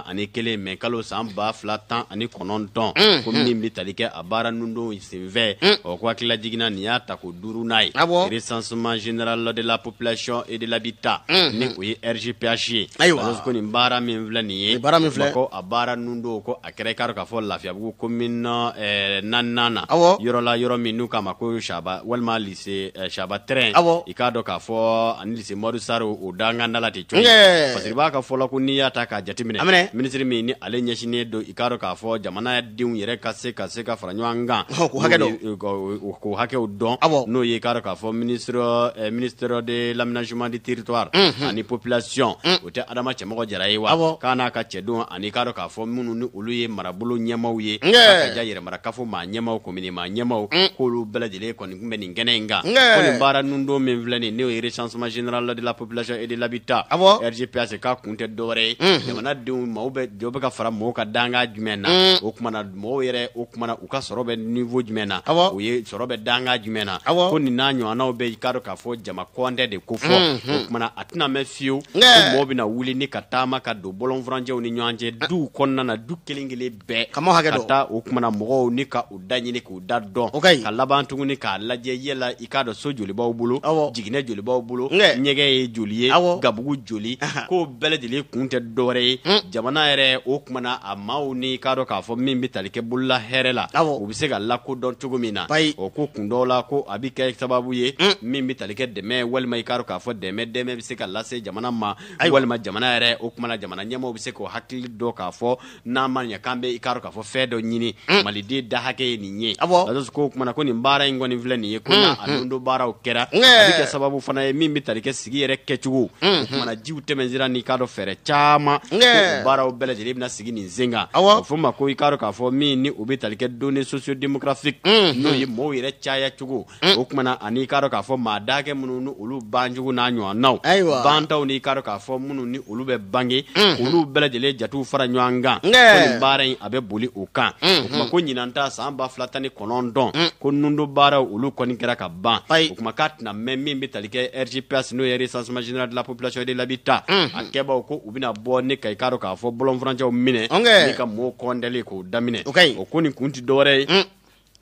tan ani kelen mɛ kalo saan ba fila tan ani kɔnɔntɔn ko mm, mm. min bɛ tali kɛ a baara nundon senfɛ mm. ɔ ko hakilila jiginna nin y'a ta ko duuru n'a ye ah recensement général de la population et de l'habitat ni o ye rgph ye ayiwa ko nin baara min filɛ nin ye baara min filɛ ko a baara nundon ko a kɛra i k'a dɔn k'a fɔ lafiyabugu commune ɛɛ naaninan na ah yɔrɔ la yɔrɔ min n'u k'a ma ko saba walima lycée saba terrain ah i k'a dɔn k'a fɔ ani lycée mɔdu sari o dangan da la ten cogo parce que i b'a ka fɔlɔ ko n'i y'a ta k'a jateminɛ ministre min ni ale ɲɛsinen don i k'a dɔn k'a fɔ jamana denw yɛrɛ ka se ka se ka fara ɲɔgɔn kan k'u hakɛw dɔn n'o ye i k'a dɔn k'a fɔ ministre eh, de l'aménagement du territoire mhm. ani population o mhm. tɛ adama cɛmɔgɔ jara ye wa k'a n'a ka cɛdenw ani i k'a dɔn k'a fɔ minnu ni olu ye marabolo ɲɛmaw ye ka ja yɛrɛmarakafo maa ɲɛmaw komini maa ɲɛmaw mm. k'olu bɛɛ lajɛlen kɔni tun bɛ nin kɛnɛ in kan ko nin baara ninnu min filɛ nin n'o ye recensement général de la population et de l'habitat RGPS k'a kun tɛ dɔwɛrɛ ye mhm. jamanadenw ma ma u bɛ dɔw ka fara mo ka danga jumena na mm. o tumaumana mɔgɔw yɛrɛ o tumaumana u ka sɔrɔ bɛ ninfo jumɛn na ye sɔrɔ bɛ danga jumena ko ni n'a ɲɔgɔnanaw bɛ i'a dɔn k'a fo jama kɔnɛ de ko fo mm-hmm. o tumaumana a tɛna mɛn fiyewu mɔgɔ bɛna na wuli ni ka taama ka don bɔfcɛw ni ɲɔgɔn cɛ ah. du konna na du kelenkelen bɛɛ ka hakɛ taa o tumaumana mɔgɔw ni ka u danyi ni k'u da dɔn ka laban ni k'a laje yela ikado k'a dɔn so jolibaw bolo jiginɛ jolibaw bolo ɲɛgɛn ye joli ye gabugu joli k'o bele de le kunte dore jama jamana yɛrɛ o kumana a maw ni k'a dɔ k'a fɔ min be tali kɛ bolola hɛrɛ la u be se ka lakodɔn cogo min na o ko kun dɔw la ko a be kɛ sababu ye mm. min be tali dɛmɛ walima i k'a dɔ k'a fɔ dɛmɛ dɛmɛ be se ka lase jamana ma walima jamana yɛrɛ o kumana jamana ɲɛmaw be se k'o hakili dɔ k'a fɔ n'a ma ɲɛ k'an be i k'a dɔ k'a fɔ fɛɛn dɔ ɲini maliden mm. da hakɛ ye nin ye lazosi ko kumana ko nin baara ɲi kɔni filɛ nin ye ko na a dondo baaraw kɛra a be kɛ sababu fana ye min be tali sigi yɛrɛ kɛcogo mm, o kumana jiw tɛmɛsira n'i k'a dɔ fɛɛrɛ caaman baaraw bɛɛ lajɛlen bɛna sigi nin sen kan o fɔ ma ko i k'a dɔn mm-hmm. mm-hmm. k'a fɔ min ni u bɛ tali kɛ donne sociodemographique n'o ye mɔɔw yɛrɛ caya cogo o kumana ani i k'a dɔn k'a fɔ maa dakɛ minnu ni olu bancogo n'a ɲɔgɔnnaw bantaw ni i k'a dɔn k'a fɔ minnu ni olu bɛ bange olu bɛɛ lajɛlen jatiw fara ɲɔgɔn kan ko nin baara in a bɛ boli o kan o kuma ko ɲinanta san ba fila tan ni kɔnɔntɔn ko nundo baaraw olu kɔni kɛra ka ban o kuma k'a tɛna mɛn min bɛ tali kɛ rgps n'o ye recensement général de la population et de l'habitat a kɛbaw ko u bɛna bɔ ne ka i k'a dɔn k'a fɔ bɔlɔnfurancɛw minɛ okay. n'i ka mɔɔw kɔndɛli k'o daminɛ o ko nin kun ti dɔwɛrɛ ye mm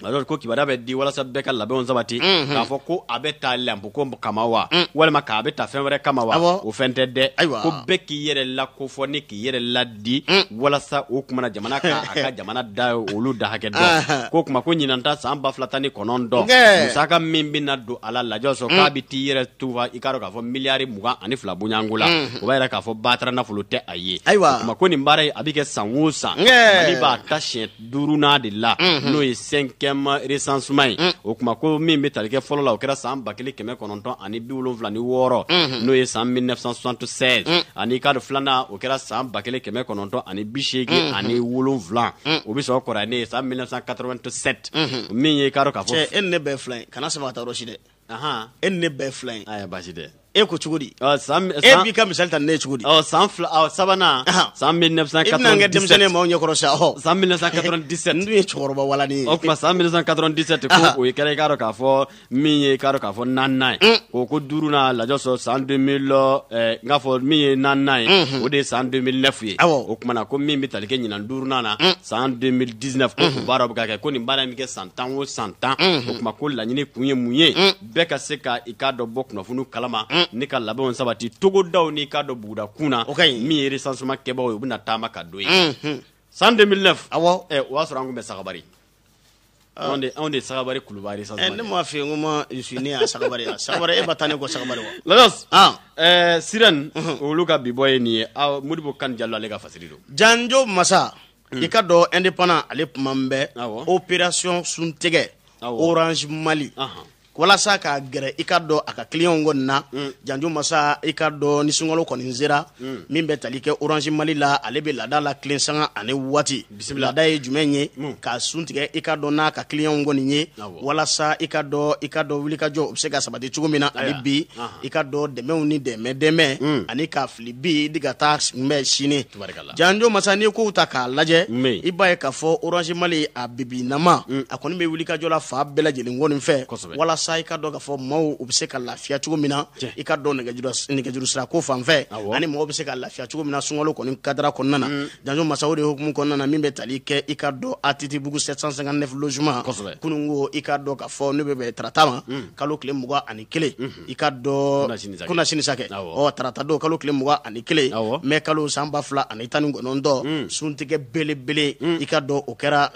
a ko kibaruya bɛ di walasa bɛɛ ka labɛnw sabati mhm. k'a fɔ ko a bɛ ko kama wa mhm. walima k'a bɛ taa fɛn kama wa o fɛn tɛ ko bɛɛ k'i yɛrɛ la kofɔ ni k'i yɛrɛ ladi mhm. walasa o kumana jamana ka a jamana da olu da hakɛ dɔn ko kuma ko ɲinanta san ba fila tan ni musaka min bɛna don a la lajɔ sɔrɔ k'a bɛ t'i yɛrɛ tufa i k'a dɔn k'a fɔ ani fila bonyanko o b'a yɛrɛ k'a fɔ baatara nafolo tɛ a kuma ko nin baara in a bɛ b'a ta siɲɛ duurunan de la n'o ye cinquième dɛma resansuma mm. mm-hmm. mm. mm-hmm. mm. mm-hmm. ye o kuma ko min be tali kɛ fɔlɔ la o kɛra san bakele kelen kɛmɛ kɔnɔntɔn ani bi wolonfila ni wɔɔrɔ n'o ye san 1976 ani kadi filana o kɛra saan bakele kelen kɛmɛ kɔnɔntɔn ani bi ani wolonfila o be sɔrɔ kɔrɔya ne ye saan 1987 min ye kadɔ k'a fɔ ne bɛɛ fila kana saba ka taa yɔrɔ dɛ ne bɛɛ fila basi dɛ e ko cogo di e b'i ka misali ta oh, oh, oh. ni ne mm. eh, mhm. ye cogo di mm. san fila mhm. sabanan san 1997 i bɛna kɛ denmisɛnnin ye maaw ɲɛkɔrɔ sa ɔ san 1997 n dun ye cɛkɔrɔba walanin ye o tuma san 1997 ko o ye kɛra i k'a dɔn k'a fɔ min ye i k'a dɔn k'a fɔ naaninan ye o ko duurunan lajɔ sɔrɔ san 2000 n k'a fɔ min ye naaninan ye o de ye san 2009 ye o tumana ko min bɛ tali kɛ ɲinan duurunan na san 2019 ko o baara bɛ ka kɛ ko nin baara san tan o san tan mhm. ko laɲini kun ye mun mm. bɛɛ ka se ka i k'a dɔn bɔ kunnafoniw kalama Mm-hmm. ne ka labɛnw sabati togodaw n'i k'a dɔ buguda kun na min ye resansuma kɛbaaw ye u bena taama ka don ye mm-hmm. san 2009 awɔ ɛ o y'a sɔrɔ an kun bɛ sagabari anw de sagabari kulubali sa m'a f'i ko ma je suis sagabari la sagabari e ma taa ne kɔ sagabari wa ladas an ɛɛ olu ka bibɔ ye nin ye aw modibo kane jalo ale ka fasiri do janjo masa mm. i ka dɔ indépendant ale tuma bɛ opération suntɛgɛ orange mali walasa k'a gɛrɛ i ka dɔn a ka kiliyanw kɔni na mm. janju masa i ka dɔn ni sunkalo kɔni sera mm. min bɛ tali kɛ orange mali la ale bɛ laada la tilen sanga ani waati laada ye jumɛn ye mm. k'a sun tigɛ i ka dɔn n'a ka kiliyanw kɔni ye walasa i ka dɔn i ka dɔn wulikajɔ o bɛ se ka sabati cogo min na ani bi i ka dɔn dɛmɛw ni dɛmɛ dɛmɛ mm. ani k'a fili bi di ka taa kunbɛ sini janjo masa n'i kow ta k'a lajɛ i b'a ye k'a fɔ orange mali a bibinama mm. a kɔni bɛ wulikajɔ la fa bɛɛ lajɛlen kɔni fɛ walasa walasa i ka dɔn k'a fɔ maaw u bɛ se ka lafiya cogo min na i ka dɔn nɛgɛjuru sira ko fan fɛ ani mɔgɔw bɛ se ka lafiya cogo min na sunkalo kɔni kadara kɔnɔna na mm. janjo masaw de hukumu kɔnɔna na min bɛ tali kɛ i ka dɔn ATT 759 logement kununko i ka dɔn k'a fɔ ne bɛ bɛn tarata ma mm. kalo tile mugan ani kelen i ka dɔn kunna sini sakɛ ɔ tarata don kalo tile mugan ani kelen mɛ kalo san ba fila ani tan ni mm. suntigɛ belebele i ka dɔn o kɛra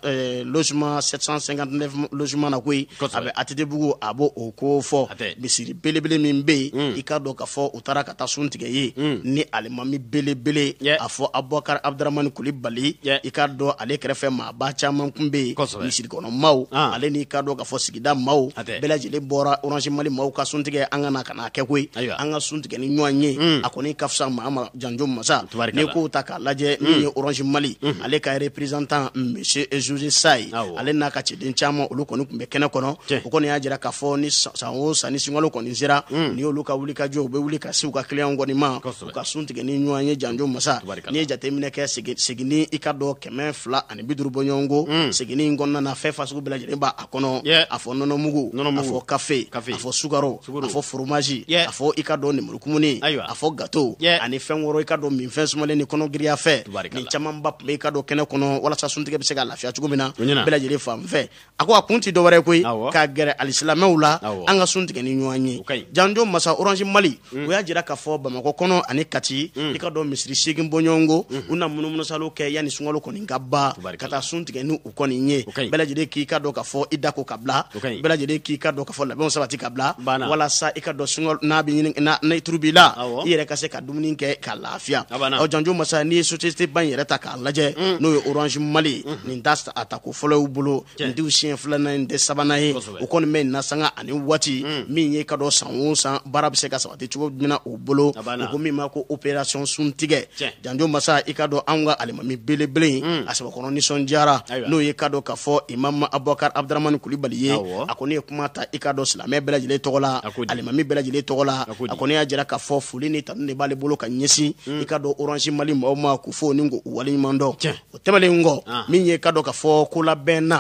logement 759 logement na koyi a bɛ ATT a b'o bɔ o ko fɔ misiri belebele min be yen mm. i k'a dɔn k'a fɔ u taara ka taa sun tigɛ ye mm. ni alimami belebele a fɔ abubakar abudramani kulibali i k'a dɔn ale kɛrɛfɛ maaba caman tun bɛ yen misiri kɔnɔ maaw ah. ale n'i k'a dɔn k'a fɔ sigida maaw bɛɛ lajɛlen bɔra orange mali maaw ka sun tigɛ an ka na ka n'a kɛ koyi an ka sun tigɛ ni ɲɔgɔn ye mm. a kɔni ka fisa ma ma janjo masa n'i k'o ta k'a lajɛ min ye orange mali ale ka représentant monsieur ezuze sai ale n'a ka ciden caman olu kɔni tun bɛ kɛnɛ kɔnɔ o kɔni y'a jira k'a fɔ fɔ mm. ni san o san ni sunkalo kɔni sera mm. ni y'olu ka wuli ka jɔ u bɛ wuli ka se u ka kiliyanw kɔni ma u ka sun tigɛ ni ɲɔgɔn ye janjo masa n'i ye jateminɛ kɛ segini i ka dɔ kɛmɛ fila ani bi duuru bɔ ɲɔgɔn ko segini in kɔnɔna na fɛn fasugu bɛɛ lajɛlen b'a kɔnɔ yeah. a fɔ nɔnɔmugu a fɔ kafe a fɔ sukaro a fɔ foromaji a fɔ i ka dɔ nemurukumuni a fɔ gato ani fɛn wɔɔrɔ i ka dɔ minfɛn sumalen ni kɔnɔgiriya fɛ nin camanba tun bɛ i ka dɔ kɛnɛ kɔnɔ walasa suntigɛ bɛ se ka lafiya cogo min na bɛɛ lajɛlen fan fɛ a ko a kun ti dɔwɛrɛ koyi k'a gɛrɛ alisilamɛw kumaw la an ka sun tigɛ ni ɲɔgɔn ye janjo masa orange mali u mm. y'a jira k'a fɔ bamakɔ kɔnɔ ani kati mm. i ka dɔn misiri segin bɔ ɲɔgɔn ko mm-hmm. u na munumunusalo kɛ yanni sunkalo kɔni ka ba ka taa sun tigɛ ni u kɔni ye bɛɛ lajɛlen k'i ka dɔn k'a fɔ i da ko ka bila bɛɛ lajɛlen k'i ka dɔn k'a fɔ labɛnw sabati ka bila walasa i ka dɔn sunkalo n'a bɛ ɲini n'a turu b'i la i yɛrɛ ka se ka dumuni kɛ ka lafiya ɔ janjo masa n'i ye société ba in yɛrɛ ta k'a lajɛ mm. n'o ye orange mali mm-hmm. nin t'a a ta ko fɔlɔ y'u bolo nin t'u siɲɛ filanan ye nin tɛ sabanan ye o kɔni bɛ nin na sanga sanga ani wati mm. min ye kado dɔ san o san baara bɛ se ka sabati cogo min na o bolo u ko min ma ko opération sun tigɛ janjo masa i ka dɔn anw ka alimami belebele in mm. a sɛbɛkɔrɔ nisɔndiyara n'o ye ka dɔn k'a fɔ imam abubakar abudramani kulibali ye a ko ne ye kuma ta i ka dɔn silamɛ bɛɛ lajɛlen tɔgɔ la alimami bɛɛ lajɛlen tɔgɔ la a ko ne y'a jira k'a fɔ foli ni tanu de b'ale bolo ka ɲɛsin mm. i ka dɔn orange mali mɔgɔw ma k'u fo ni k'u waleɲuman dɔn o tɛmɛlen kɔ ah. min ye ka dɔn k'a fɔ ko labɛn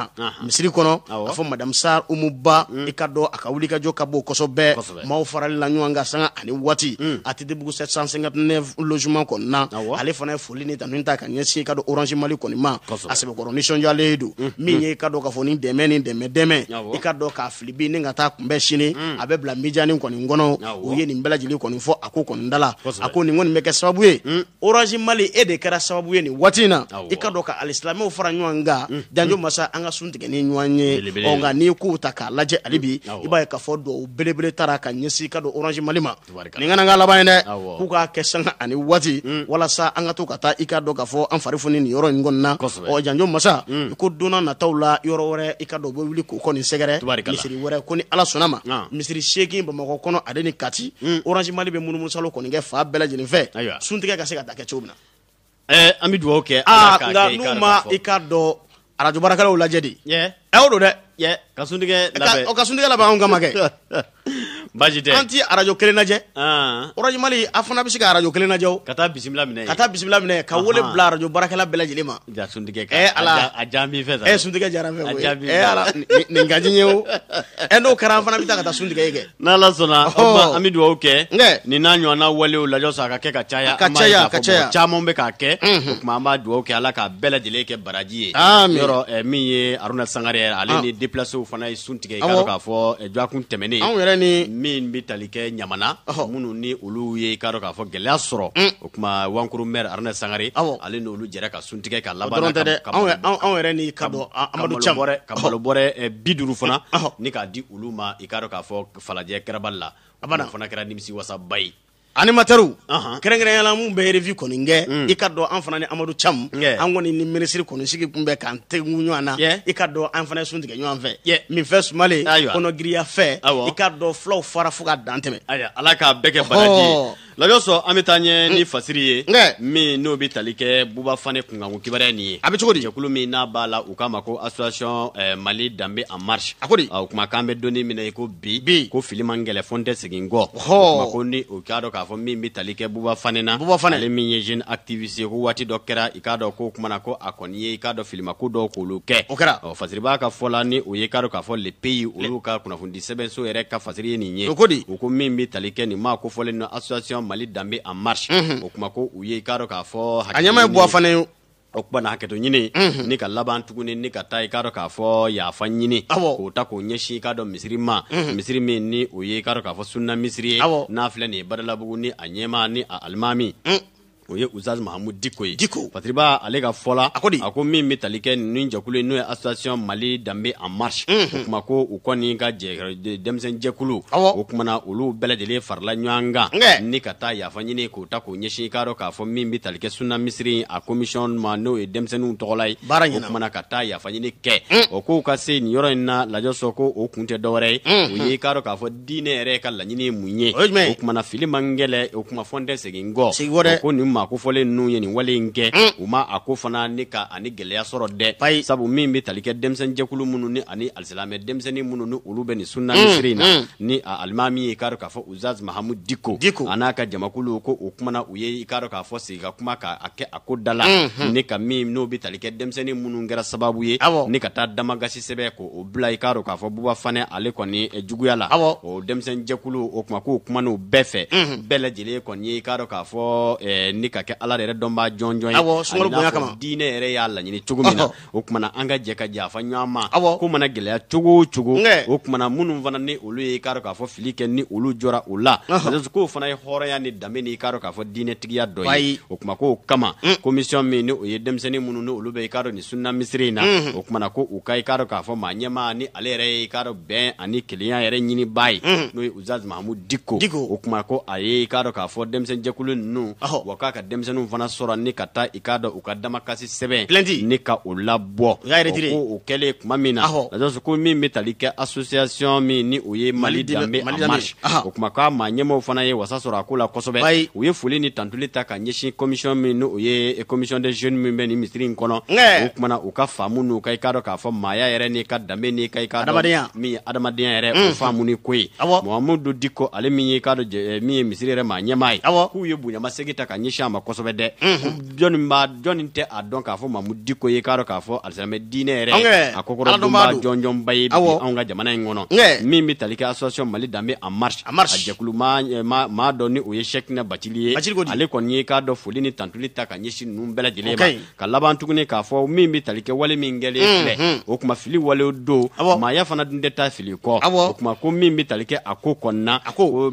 misiri kɔnɔ a fɔ madame sar umuba i ka dɔn a ka wuli ka jɔ ka bon kosɛbɛ maaw farali la ɲɔgɔn ka sanga ani waati a tɛ debugu 759 logement kɔni na ale fana ye foli ni tanu ta ka ɲɛsin ka don orange mali kɔni ma a sɛbɛkɔrɔ nisɔndiyalen don hmm. min ye i ka dɔn k'a fɔ nin dɛmɛ nin dɛmɛ dɛmɛ i ka dɔn k'a fili bi ni ka taa kunbɛn sini hmm. a bɛ bila midiani kɔni kɔnɔ u ye nin bɛɛ lajɛlen kɔni fɔ a ko kɔni da la a ko nin kɔni bɛ kɛ sababu ye hmm. orange mali e de kɛra sababu ye nin waati in na i ka dɔn ka alisilamɛw fara ɲɔgɔn kan janjo masa an ka sun tigɛ ni ɲɔgɔn ye ɔ nka n'i ye kow ta k'a lajɛ hali bi i b'a ye k'a fɔ duwawu belebele taara ka ɲɛsin ka don orange mali ma nin kana ka laban ye dɛ k'u k'a kɛ sanga ani waati mm. walasa an ka to ka taa i k'a dɔn k'a fɔ an fari foni nin yɔrɔ in kɔni ɔ janjo masa mm. i ko donna nataw la yɔrɔ wɛrɛ i ka dɔn u bɛ wuli k'o kɔni sɛgɛrɛ misiri wɛrɛ ko ni ala sɔnna ma ah. misiri seegin bamakɔ kɔnɔ ale ni kati mm. orange mali bɛ munumusalo kɔni kɛ fa bɛɛ lajɛlen fɛ suntigɛ ka se ka taa kɛ cogo min na an bɛ dugawu kɛ nka n'u ma i k'a dɔn arajo baarakɛlaw lajɛ de. ɛ o udah, dɛ. ɛ ka suntigɛ labɛn. ka suntigɛ labɛn anw kama kɛ. baasi tɛ an ti arajo kelen lajɛ ah. mali a fana bɛ se arajo kelen lajɛ o ka taa bisimila minɛ ka ka wele bila arajo baarakɛla bɛɛ lajɛlen ja suntigɛ ka ɛ ala a ja n b'i jara n fɛ ala nin ka eh, eh, eh ye eh, n'o kɛra an fana bɛ taa ka taa suntigɛ ye kɛ n'ala sɔnna o ma an n'a ɲɔgɔnna walew lajɛ ka kɛ ka caya ka caya ka caya caman bɛ k'a kɛ o tuma an ala k'a bɛɛ lajɛlen baraji ye ami yɔrɔ min aruna sangare ale ni ah. déplacew fana ka dɔn k'a fɔ jɔkun tɛmɛnen anw ni min bi tali kɛ ɲamana minnu ni olu ye k'a dɔ k'a fɔ gɛlɛya sɔrɔ mm. o kuma wankuru mɛri arne sangare ale olu jɛrɛ ka suntigɛ ka laban yɛrɛ ni ka amadu ka malo bɔrɛ bi duru fana ni k'a di olu ma i k'a dɔ k'a fɔ falajɛ kɛrɛbali la fana kɛra nimisi wasaba ye animatɛrw uh-huh. kɛrɛnkɛrɛnyala mun bɛ yerevi kɔni kɛ mm. i ka dɔn an fana ni amadu camu an kɔni ni minisiri kɔnisigi kun bɛ k'an tegu ɲɔgɔn na i ka dɔn an fana ye suntigɛ ɲɔgɔn fɛ minfɛ sumalen kɔnɔgiriya fɛ i ka dɔn filaw fara fo ka dan tɛmɛ ala k'a bɛɛ kɛ baraji ye lajɔ sɔn an bɛ taa ɲɛ ni fasiri ye min n'o bɛ tali kɛ buba fane kunkanko kibaruya nin ye a bɛ cogo di jɛkulu min n'a b'a la u k'a ma ko association eh, mali danbe en marche a ko di o ah, kuma k'an bɛ donni min na i ko bi ko fili man gɛlɛ fo n tɛ segin n kɔ ko ni o k'a dɔn k'a fɔ min be tali kɛ buba fane na buba fane ale min ye jeune activiste ye ko waati dɔ kɛra i k'a dɔ ko kumana ko a kɔni ye i k'a dɔ filima ko dɔw k'olu kɛ o kɛra ɔ fasiri b'a ka fɔla la ni o ye i k'a dɔ k'a fɔ le pays olu ka kunnafonidi sɛbɛnso yɛrɛ ka fasiri ye nin ye o ko di u ko min be tali kɛ nin maa kofɔlen nɔ association Mali danbe en marche mhm. o kuma ko u ye i k'a dɔ k'a fɔ a ye buba fane o kuma n'a hakɛto ɲini mhm. ni ka laban tuguni ni ka ta i k'a dɔ k'a fɔ yafa ɲini k'o ta k'o ɲɛsin i k'a dɔ misiri ma mhm. misiri min ni o ye i k'a dɔ k'a fɔ sunna misiri ye n'a filɛ nin ye badalabugu ni a ɲɛma ni a alimami mm o ye usaz mahamud diko ye diko patriba ale ka fɔla a ko di a ko min be tali kɛ jɛkulu ye n'o association mali danbe en marche mhm. o kuma ko u kɔni ka denmisɛn jɛkulu o kumana olu bɛlajɛlen farala ɲɔgɔn kan ni ka taa yafa ɲini k'o ta k'o ɲɛsin k'a dɔ k'a fɔ min be tali kɛ suna misiri a commission ma n'o ye denmisɛniw tɔgɔla ye baara ɲɛna kumana ka taa yafa ɲini kɛ o kow ka se ko o kun tɛ dɔwɛrɛ k'a dɔ k'a fɔ diinɛ yɛrɛ ka laɲini ye mun ye o kumana fili man gɛlɛ ma a kofɔlen ye nin wale in kɛ mm. u ma a ko fana ne ka ani gɛlɛya sɔrɔ dɛ fayi sabu min be tali kɛ denmisɛnninjɛkulu minnu ni ani alisilamɛ denmisɛnnin minnu ni olu bɛ nin sunna misiri mm, in na mm. ni a alimami ye i k'a dɔ k'a fɔ uzaz mahamu diko a n'a ka jamakulu ko o kumana u ye i k'a dɔ k'a fɔ sigi ka kuma ka a kɛ a ko da la mm-hmm. ne ka min n'o be tali kɛ minnu kɛra sababu ye ne ka taa damagasi sɛbɛ ko o bila i k'a dɔ k'a fɔ buba fanɛ ale kɔni juguya la o denmisɛnninjɛkulu o kuma k'o kuman'o bɛɛ fɛ mm-hmm. bɛɛ lajɛlen kɔni ye i k'a dɔ k'a fɔ laɲini ka kɛ ala yɛrɛ dɔn b'a jɔnjɔn ye bonya kama diinɛ yɛrɛ y'a laɲini cogo min na o kumana an ka jɛ ka jafa ɲɔgɔn ma ko mana gɛlɛya cogo o cogo o kumana minnu fana ni olu ye i k'a dɔn k'a fɔ fili kɛ ni olu jɔra o la k'o fana ye hɔrɔnya ni danbe ni i k'a dɔn k'a fɔ diinɛtigiya dɔ ye o kuma k'o kama komisiyɔn mm. min ni o ye denmisɛnnin minnu ni olu bɛ i k'a dɔn sunna misiri na mm-hmm. o kumana ko u ka i k'a k'a fɔ maa ɲɛmaa ni ale yɛrɛ ye i k'a bɛn ani kelenya yɛrɛ ɲiniba ye mm-hmm. n'o ye uzaz mahamu diko o kuma ko a ye i k'a dɔn k'a fɔ denmisɛnjɛkulu ninnu wa ka denmisɛnninw fana sɔrɔ ni ka taa i k'a dɔn u ka damakasi sɛbɛn ni ka o labɔ u o kɛlen tuma min na ko min bɛ tali kɛ association min ni o ye Mali danbe en o kuma k'a maa ɲɛmaaw fana ye wasa sɔrɔ a ko la kosɛbɛ u ye foli ni tantuli ta ka ɲɛsin commission min ni o ye commission des jeunes min bɛ nin misiri in kɔnɔ o kumana u ka faamu n'u ka i k'a dɔn k'a fɔ maaya yɛrɛ n'i ka danbe n'i ka i k'a min ye adamadenya yɛrɛ o mm. faamu ni ko ye Muhamadu Diko ale min ye i k'a dɔn min ye misiri yɛrɛ maa ɲɛmaa ye k'u ye bonyamasegin ta ka ɲɛsin chama ma kosɛbɛ dɛ mhm. jɔni b'a jɔni tɛ a dɔn k'a fɔ mamu diko ye k'a k'a fɔ alisamɛ diinɛ yɛrɛ a ba jɔnjɔnba ye bi anw ka jamana in kɔnɔ min association mali danbe en marche a jɛkulu ma dɔ ni o ye sɛkinɛ batili ale kɔni ye k'a dɔn foli ni tantuli ta ka ɲɛsin ninnu bɛɛ lajɛlen ma ka laban tuguni k'a fɔ min wale min kɛlen mhm, mhm. okuma fili wale don maaya fana dun ta fili kɔ o ko min bɛ tali kɛ a ko kɔnɔna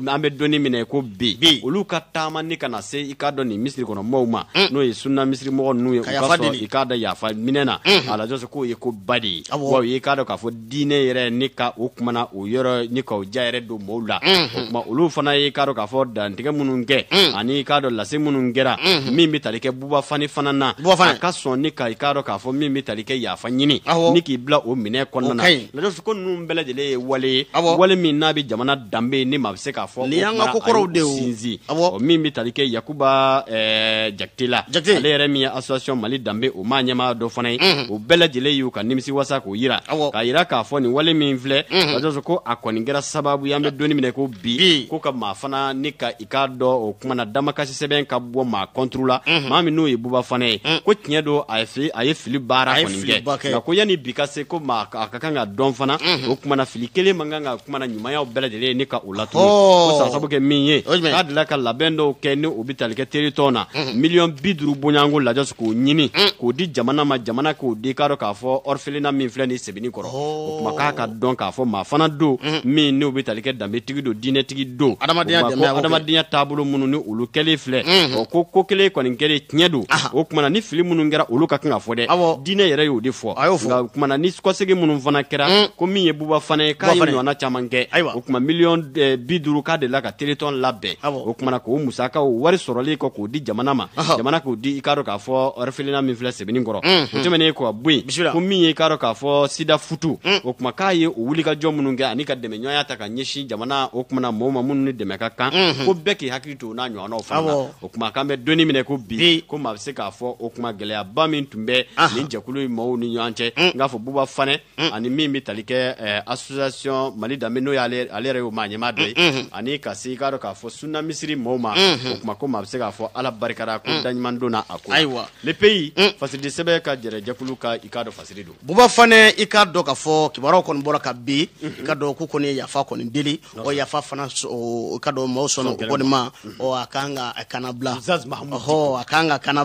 an bɛ dɔɔnin minɛ ko bi olu ka taama ni se i misiri kɔnɔ mɔgɔw ma n'o ye sunna misiri mɔgɔ ninnu mm. ye ka sɔrɔ mm. i k'a da yafa minɛ na a k'o ye ko ba de ye wa i k'a dɔn k'a fɔ diinɛ yɛrɛ ni ka o kumana o yɔrɔ ni ka o ja yɛrɛ don mɔgɔw la o tuma olu fana y'i k'a dɔn k'a fɔ dantigɛ minnu kɛ mm. ani i k'a dɔn lase minnu kɛra min bɛ tali kɛ bubafani fana na a ka sɔn ni ka i k'a dɔn k'a fɔ min bɛ tali kɛ yafa ɲini ni k'i bila o minɛ kɔnɔna na lajɔ ko ninnu bɛɛ lajɛlen ye wale ye wale min n'a bɛ jamana danbe ni maa bɛ se k'a fɔ o fana a y'o sinsin min bɛ tali kɛ yakuba ɛɛ jakite la ale yɛrɛ min ye association mali danbe o maa ɲɛmaa dɔ fana ye o bɛɛ lajɛlen y'u ka nimisi wasa k'o yira k'a yira k'a fɔ nin wale min filɛ kajaso ko a kɔni kɛra sababu ye an bɛ donni minɛ ko bi ko ka maa fana ni ka i k'a dɔn o kumana damakasi sɛbɛn ka bɔ maa kɔnturu la maa min n'o ye buba fana ye ko tiɲɛ don a ye fili a ye fili baara kɔni kɛ nka ko yanni bi ka se ko maa a ka kan ka dɔn fana o kumana fili kelen man kan ka kumana ɲumanyaw bɛɛ lajɛlen ye ne ka o latunu ko sababu kɛ min ye k'a delila ka labɛn dɔw kɛ ni o bɛ tali kɛ teri tɔn na miliyɔn bi duuru bonyanko lajɔsi k'o ɲini mm. k'o di jamana ma jamana k'o di k'a dɔn k'a fɔ ɔrifelina min filɛ nin sɛbɛnni kɔrɔ oh. o tuma k'a ka dɔn k'a fɔ maa fana don mm. min n'o bɛ tali kɛ danbetigi don diinɛtigi don adamadenya taabolo minnu ni olu kɛlen filɛ ko ko kelen kɔni kɛlen tiɲɛ don o tumana ni fili minnu kɛra olu ka kan ka fɔ dɛ diinɛ yɛrɛ y'o de fɔ nka tumana ni kɔsegin minnu fana kɛra mm. ko min ye buba fana ye k'a ye ɲɔgɔnna caman kɛ o tuma miliyɔn bi duuru k'a de la ka teletɔn labɛn o tumana k'o musakaw wari sɔrɔli kɔ k'o di jamana ma jamana k'o di i k'a dɔn k'a fɔ hɛrɛfilina min filɛ sɛbɛnni kɔrɔ o tɛmɛnen kɔ ka bo yen ko min ye i k'a dɔn k'a fɔ sida futu mhm. o kuma k'a ye o wulikajɔ minnu kɛ ani ka dɛmɛɲɔgɔnya ta ka ɲɛsin jamana o kumana mɔɔw ma minnu ni dɛmɛ ka kan mhm. ko bɛɛ k'i hakili to n'a ɲɔgɔnnaw fana na o kuma k'an bɛ donni minɛ ko bi ko maa bɛ se k'a fɔ o kuma gɛlɛyaba min tun bɛ nin jɛkulu in mɔgɔw ni ɲɔgɔn cɛ mhm. n k'a fɔ buba fanɛ ani min bɛ tali kɛ eh, association mali danbe n'o y'ale yɛrɛ y'o maa ɲɛmaa dɔ ye ani ka se i k'a dɔn k'a fɔ sunna misiri mɔɔw ma o kuma ko maa bɛ se k'a fɔ ala barikara ko mm. daɲuman donna a ko ayiwa le pays mm. fasiridi sɛbɛ ka jɛrɛ jɛkulu ka i k'a dɔ fasiri don buba fana i k'a dɔ k'a fɔ kibaruyaw kɔni bɔra ka bin i ka dɔ ko kɔni yafa kɔni deli o yafa fana i ka dɔ maaw sɔnna o kɔni ma ɔ e a kan ka a kana bila ɔhɔ a kan ka kana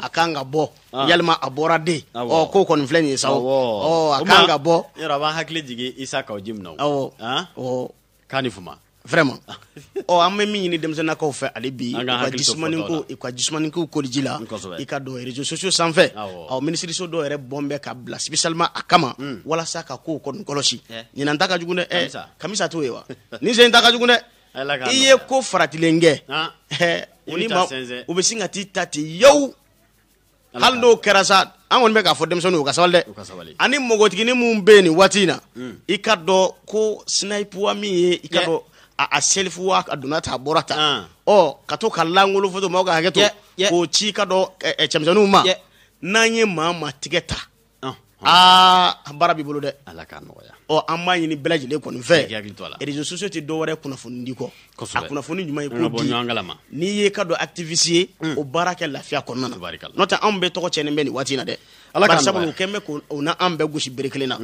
a kan ka bɔ ah. yalima a bɔra de ɔ ko kɔni filɛ nin ye sa ɔ a kan ka bɔ yɔrɔ a b'an hakili jigin isa ah? kaw ji min na awɔ k'a ni fuma vraiment ɔ an bɛ min ɲini denmisɛnninnakaw fɛ hali bi u ka ka koliji la i ka don sociaux sanfɛ ɔ dɔw yɛrɛ bɔn bɛ ka bila spécialement a kama walasa ka kow kɔni kɔlɔsi ɲinan ta ka jugu dɛ ɛ kamisa t'o ye wa nin sen ta ka jugu dɛ i ye ko faratilen kɛ ɛ u ni ma u bɛ sin ka t'i ta ten hali n'o kɛra sa an kɔni bɛ k'a fɔ denmisɛnninw u ka sabali dɛ ani bɛ yen nin waati in na i ka dɔn ko sinayipuwa min ye i ka dɔn a a donna ta a bɔra ta ɔ ah. oh, ka to ka langolo fɔ to ka hakɛ to k'o ci ka dɔ eh, eh, cɛmisɛnninw ma n'an ye maa ma tigɛ ta oh, aa ah, oh. baara b'i bolo dɛ ala k'a nɔgɔya ɔ an b'a ɲini bɛɛ lajɛlen kɔni fɛ réseau sociaux tɛ dɔwɛrɛ kunnafoni di kɔ ah, a kunnafoni ɲuman ye k'o di n'i ye ka dɔ activiste ye mm. o baara kɛ lafiya kɔnɔna na n'o tɛ anw bɛɛ tɔgɔ cɛnnen bɛ nin waati in na dɛ ala ka sabu u kɛn bɛ k'u mm-hmm. mm-hmm. mm-hmm. na an bɛɛ gosi bere kelen na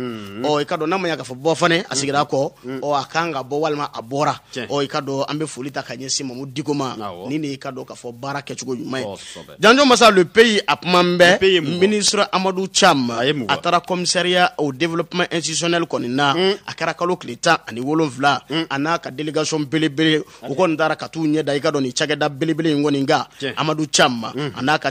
ɔ i ka dɔn n'a ma ɲa k'a fɔ bɔ fana a sigira a kɔ ɔ a kan ka bɔ walima a bɔra ɔ i ka dɔn an bɛ foli ta ka ɲɛsin mamu diko ma ni de i ka dɔn k'a fɔ baara kɛcogo ɲuman ye oh, janjo masa le pays a kuma bɛɛ ministre amadu cham a ah, taara commissariat au développement institutionnel kɔni na mm. a kɛra kalo tile tan ani wolonfila mm. a n'a ka délégation belebele u kɔni taara ka t'u ɲɛ da i mm. ka dɔn nin cakɛda belebele in kɔni kan amadu cham a n'a ka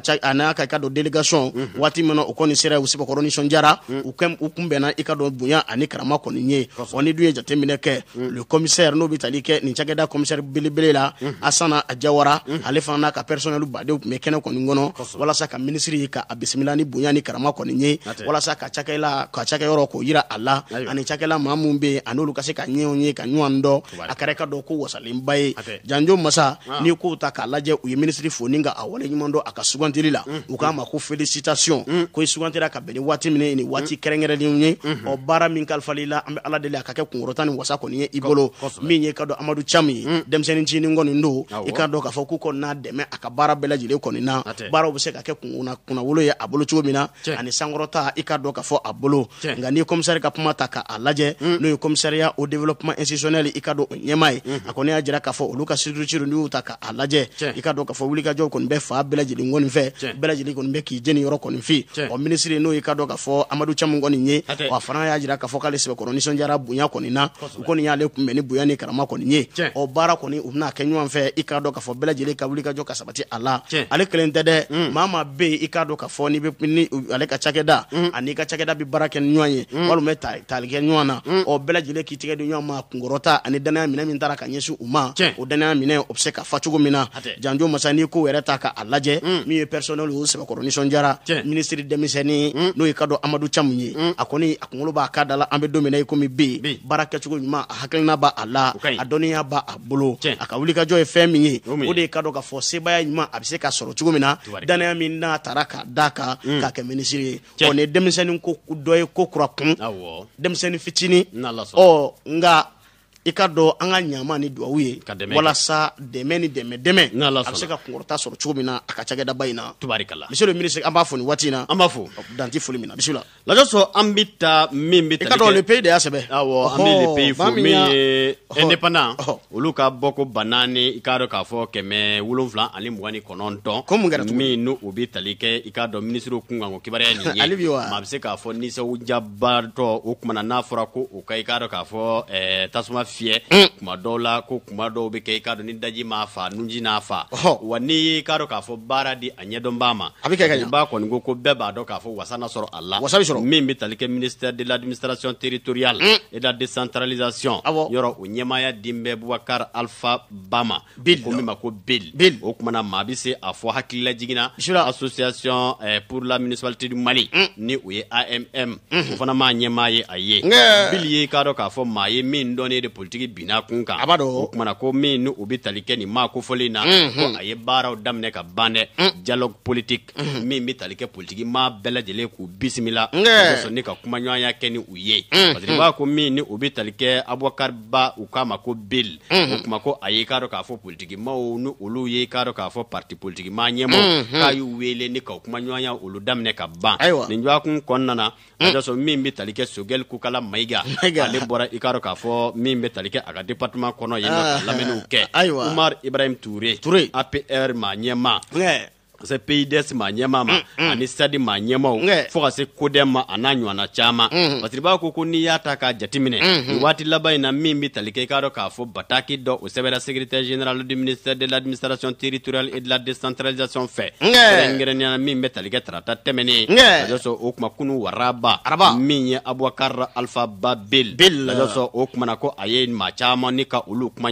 i ka dɔn délégation waati min na o kɔni ni sera ye u sɛbɛkɔrɔ ni sɔndiyara u kunbɛnna i ka dɔn bonya ani karama kɔni ye ɔ ni dun ye jateminɛ kɛ mm. le commissaire n'o bɛ tali kɛ nin cakɛda commissaire belebele la mm. asana ajawara mm. ale fana n'a ka personnel badenw tun bɛ kɛnɛ kɔni kɔnɔ walasa ka minisiri ka a bisimila ni bonya ni karama kɔni ye walasa ka cakɛla ka cakɛyɔrɔ k'o yira a la ani cakɛla maa minnu bɛ yen an'olu ka se ka ɲɛw ye ka ɲɔgɔn dɔn a kɛra ka dɔn ko wasalenba ye janjo masa ah. n'i k'o ta k'a lajɛ u ye minisiri foni ka a waleɲuman dɔn a ka sugantili la u k'a ma ko félicitation ko sugantira ka bɛn ni waati min mm. ye nin waati kɛrɛnkɛrɛnlenw ye ɔ baara min kalifalila an bɛ ala deli a ka kɛ kunkɔrɔta ni wasa kɔni ye i bolo min ye ka dɔn amadu caman ye mm. denmisɛnnin cinin kɔni don i k'a dɔn k'a fɔ k'u kɔni n'a dɛmɛ a ka baara bɛɛ lajɛlen kɔni na baaraw bɛ se ka kɛ kunna kunnawolo ye a bolo cogo min na ani sankɔrɔta i k'a dɔn k'a fɔ a bolo nka n'i ye komisɛri ka kuma ta k'a lajɛ mm. n'o ye komisɛriya o développement institutionnel i ka dɔn o ɲɛmaa ye mm-hmm. a kɔni y'a jira k'a fɔ olu ka structure n'i y'u ta k'a lajɛ i ka dɔn k'a fɔ wulikajɔw kɔni bɛ fa bɛɛ lajɛlen kɔni fɛ bɛɛ lajɛlen kɔni bɛ k'i jeni yɔrɔ kɔni fin minisiri n'o ye ka dɔ k'a fɔ amadu caman kɔni ye wa fana y'a jira k'a fɔ k'ale sɛbɛkɔrɔ nisɔndiyara bonya kɔni na u kɔni y'ale kunbɛn ni bonya ni karama kɔni ye ɔ baara kɔni u bɛna kɛ ɲɔgɔn fɛ i k'a dɔn k'a fɔ bɛɛ ka wuli ka jɔ ka sabati a la ale kelen tɛ dɛ mm. maa maa bɛ yen i k'a dɔn k'a fɔ n'i bɛ ni ale ka cakɛda mm. ani i ka cakɛda bɛ baara kɛ ni ɲɔgɔn ye mm. walima tali kɛ ɲɔgɔn na ɔ bɛɛ k'i tɛgɛ di ɲɔgɔn ma kunkɔrɔta ani danaya minɛ min tara ka ɲɛsin u ma o danaya minɛ o bɛ se ka fa cogo min na janjo masa n'i ko yɛrɛ ta k'a lajɛ min ye pɛrisɔnɛli y'o sɛbɛkɔrɔ nisɔndiyara minisiri denmisɛn denmisɛnnin hmm. n'o ye ka dɔn amadu camu ye hmm. a kɔni a kunkolo b'a ka da la an bɛ don min na i komi bi baara kɛcogo ɲuman a hakilina b'a a la a dɔnniya b'a a bolo a ka wulikajɔ ye fɛn min ye o de ye ka dɔn k'a fɔ sebaya ɲuman a bɛ se ka sɔrɔ cogo min na danaya min n'a taara k'a d'a kan hmm. k'a kɛ minisiri ye ɔ nin ye ko dɔ ye ko kura kun denmisɛnnin fitinin ɔ nka i ka dɔn an ka ɲama ni duwawu ye walasa dɛmɛ ni dɛmɛ dɛmɛ a be se ka kunkɔrɔta sɔrɔ cogo min na a ka cagɛdaba yi na monsieur le ministre an b'a fo ni waati in na an b'a fo danti foli min na bisila lajɛ sɔrɔ an be ta min be i ka dɔn le pays de y'a sɛbɛ awɔ an be le pays fo min ye indépendant olu ka bɔko bana ni i k'a dɔn k'a fɔ kɛmɛ wolonfila ani muga ni kɔnɔntɔn ko mun kɛra min n'o o be tali kɛ i k'a dɔn minisiriw kun kan ko kibaruya nin ye alibi wa ma be se k'a fɔ nisɛw o kumana n'a fɔra ko o ka i k'a dɔn k'a fɔ tasuma fiyɛ mm. kuma dɔw la ko kuma dɔw be kɛ i k'a dɔ ni daji m'a fa nunji n'a fa wa n'i k'a dɔ k'a fɔ baara di a ɲɛdɔnbaa ma ba kɔni ko ko bɛɛ b'a dɔ k'a fɔ wasa na sɔrɔ a la wasa min be tali kɛ ministère de l'administration territoriale mm. et la décentralisation yɔrɔ o ɲɛmaya din bɛ Bubakari Alpha Ba ma ko min ma ko BEL o kumana ma bi se a fɔ hakilila jigina association eh, pour la municipalité du Mali mm. ni o ye AMM mm-hmm. o fana m'a ɲɛmaa ye a ye BEL ye i k'a dɔn k'a fɔ maa ye min dɔnnen de politiki binna kun o kumana ko min ni o bɛ tali kɛ nin maa kofɔlen na ko a ye baaraw daminɛ ka ban dɛ dialogue min bɛ tali kɛ politiki maa bɛɛ k'u bisimila ka ka kumaɲɔgɔnya kɛ ni u ye parce b'a ko min ni o bɛ tali kɛ Abubakari Ba u k'a ma ko Bill o kuma ko ayi k'a dɔn k'a fɔ politiki maaw ni olu ye k'a dɔn k'a fɔ parti politique maa ɲɛmaaw k'a y'u wele ni ka kumaɲɔgɔnya olu daminɛ ka ban nin jɔkun kɔnɔna a ka sɔrɔ min bɛ tali kɛ Sogɛli Kukala Mayiga ale bɔra i k'a dɔn k'a fɔ min bɛ tali kɛ a ka ah, departement kɔnɔ yen nɔ ka lamɛnniw ah, kɛ Umar Ibrahim Ture APR maa se PIDS ma ma mm, mm. ani sadi ma ɲɛmaw fo ka se CODEM ma a n'a ɲɔgɔnna caman mm. parce b'a ko ko n'i y'a ta k'a jateminɛ nin waati laban na min be tali kɛ i k'a dɔ k'a fɔ Bataki dɔ o sɛbɛra secrétaire général du ministère de l'administration territoriale et de la décentralisation fɛ kɛrɛnkɛrɛnnenya la min bɛ tali kɛ tarata tɛmɛnen ka dɔ o kuma kunu waraba min ye Abouakar Alpha Ba Bel ka o kumana ko a ye maa ni ka olu kuma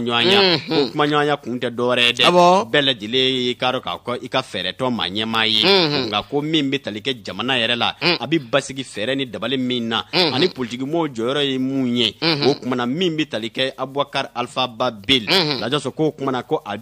ɲɔgɔnya o kun tɛ dɔwɛrɛ dɛ bɛɛ k'a dɔn k'a fɔ i ka fɛɛrɛ dɔ ma ɲɛmaa ye nka ko min be tali kɛ jamana yɛrɛ la mm. a be basigi fɛɛrɛ ni dabali min na mm. ani politikimɔgɔw jɔyɔrɔ ye mun ye o kumana min be tali kɛ abubakar alifaba bel lajasɔ k'o kumana ko a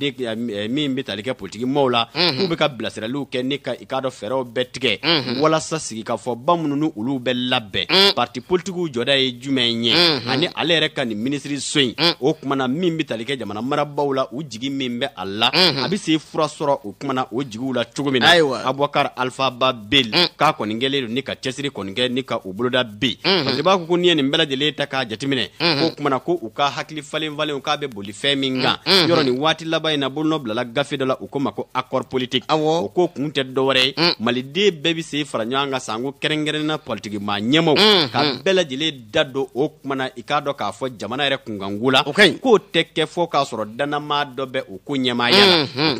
min be tali kɛ politikimɔgɔw la k'u be ka bilasiraliw kɛ ne ka i k'a dɔn fɛɛrɛw bɛɛ tigɛ walasa sigikafɔba minnu ni olu bɛ labɛn mm. parti politikiw jɔda ye jumɛn ye ani ale yɛrɛ ka nin minisiriso in o kumana min be tali kɛ jamana marabaw la u jigi min bɛ a la a be se fura sɔrɔ o kumana o jigiw la cogo min na abubakar alfaba bel mm. k'a kɔni kɛlen don ni mm-hmm. mm-hmm. mm. mm-hmm. ka cɛsiri kɔni kɛ ni ka o boloda mm -hmm. b'a ko ko n'i ye nin bɛɛ ta k'a jatiminɛ ko kumana ko u ka hakili falen falenw k'a bɛ boli fɛn min kan yɔrɔ ni waati laban in na bolonɔ bilala gafe dɔ la u ko ma ko accord politique o ko kun tɛ dɔwɛrɛ ye maliden bɛɛ bɛ se fara ɲɔgɔn kan sanko kɛrɛnkɛrɛnna politiki ma ɲɛmaw ka bɛɛ da don o kumana i k'a dɔ k'a fɔ jamana yɛrɛ kunkanko la k'o tɛ kɛ fɔ k'a sɔrɔ dannama dɔ bɛ o ko ɲɛmaaya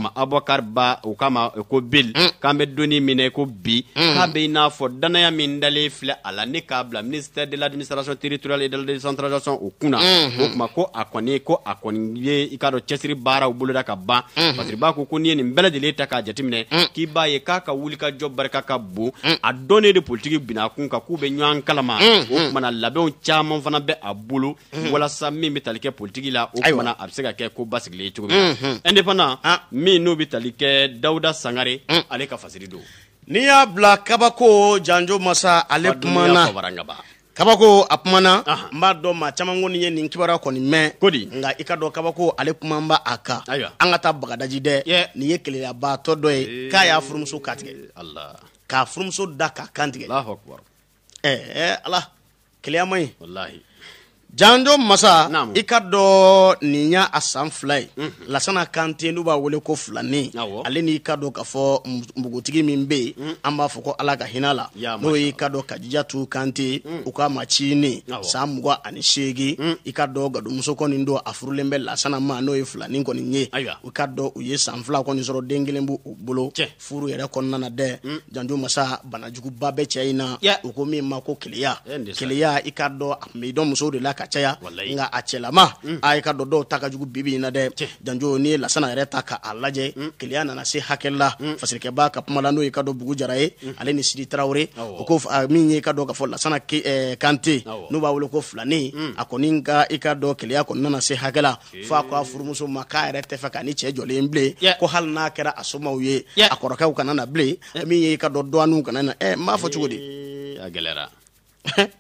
la abubakar ba o kama ko ko beli k'an bɛ donni min na i ko bi k'a bɛ i n'a fɔ danaya min dalen filɛ a la ne k'a bila ministère de l'administration territoriale et de la décentralisation o kun na mm-hmm. o tuma ko a kɔni ko a kɔni ye i k'a dɔn cɛsiri baaraw boloda ka ban mm-hmm. parce que i b'a ko ko n'i ye nin bɛɛ lajɛlen ta k'a jateminɛ mm. k'i b'a ye k'a ka wulikajɔ barika ka bon mm. a dɔnnen de politiki bin a kun kan k'u bɛ ɲɔgɔn kalama mm-hmm. o kumana labɛnw caman fana bɛ a bolo walasa min bɛ tali kɛ politiki la o kumana a bɛ se ka kɛ ko basigilen cogo min na indépendant ah. min n'o bɛ tali kɛ Dawuda Sangare sangare mm. ale ka fasiri n'i y'a bila kabako janjo masa ale kumana kabako a kumana n b'a dɔn ma caman ko nin ye nin kibaruya kɔni mɛn ko di nka i ka dɔn kabako ale kuma n b'a ka an ka taa bagadaji dɛ yeah. nin ye keleyaabaatɔ dɔ ye ee. k'a y'a furumuso katigɛ k'a furumuso da k'a kantigɛ ɛɛ ala keleya ma ɲi janjo masa i ka dɔ nin a san fila ye mm -hmm. lasana kante n'u b'a wele ko filanin ale n'i ka dɔ k'a fɔ npogotigi min bɛ yen an b'a fɔ ko ala ka hinɛ la n'o y'i ka dɔ tu kante mhm. u ka macini san mugan ani seegin mhm. i ka dɔ gadomuso kɔni don a furulen bɛ lasana ma n'o ye filanin kɔni ye u ka dɔ u ye san fila kɔni sɔrɔ den kelen b'u bolo furu yɛrɛ kɔnɔna na dɛ mm. janjo masa banajuguba bɛ cɛ in na yeah. u ko min ma ko keleya keleya i ka dɔ a tun bɛ dɔn musow de la kachaya caya nka a cɛlama mm. a ye ka dɔ dɔw jugu bibi na de janjo ni lasana yɛrɛ ta ka a mm. kiliana na si se hakɛ la ba ka kuma la n'o ye ka dɔ bugu jara ye mm. ale ni sidi tarawele o ah, eh, ko min ye ka dɔ k'a ki lasana kante no b'a wolo ko flani a kɔni ka i ka dɔ nana si hakela la f'a ko a furumuso ma k'a yɛrɛ tɛ fɛ k'a ni cɛ jɔlen bilen ko hal n'a kera asoma somaw ye a kɔrɔkɛw kana na bilen min ye i ka dɔ dɔɔninw kana na eh, ɛ n b'a fɔ cogo di eh,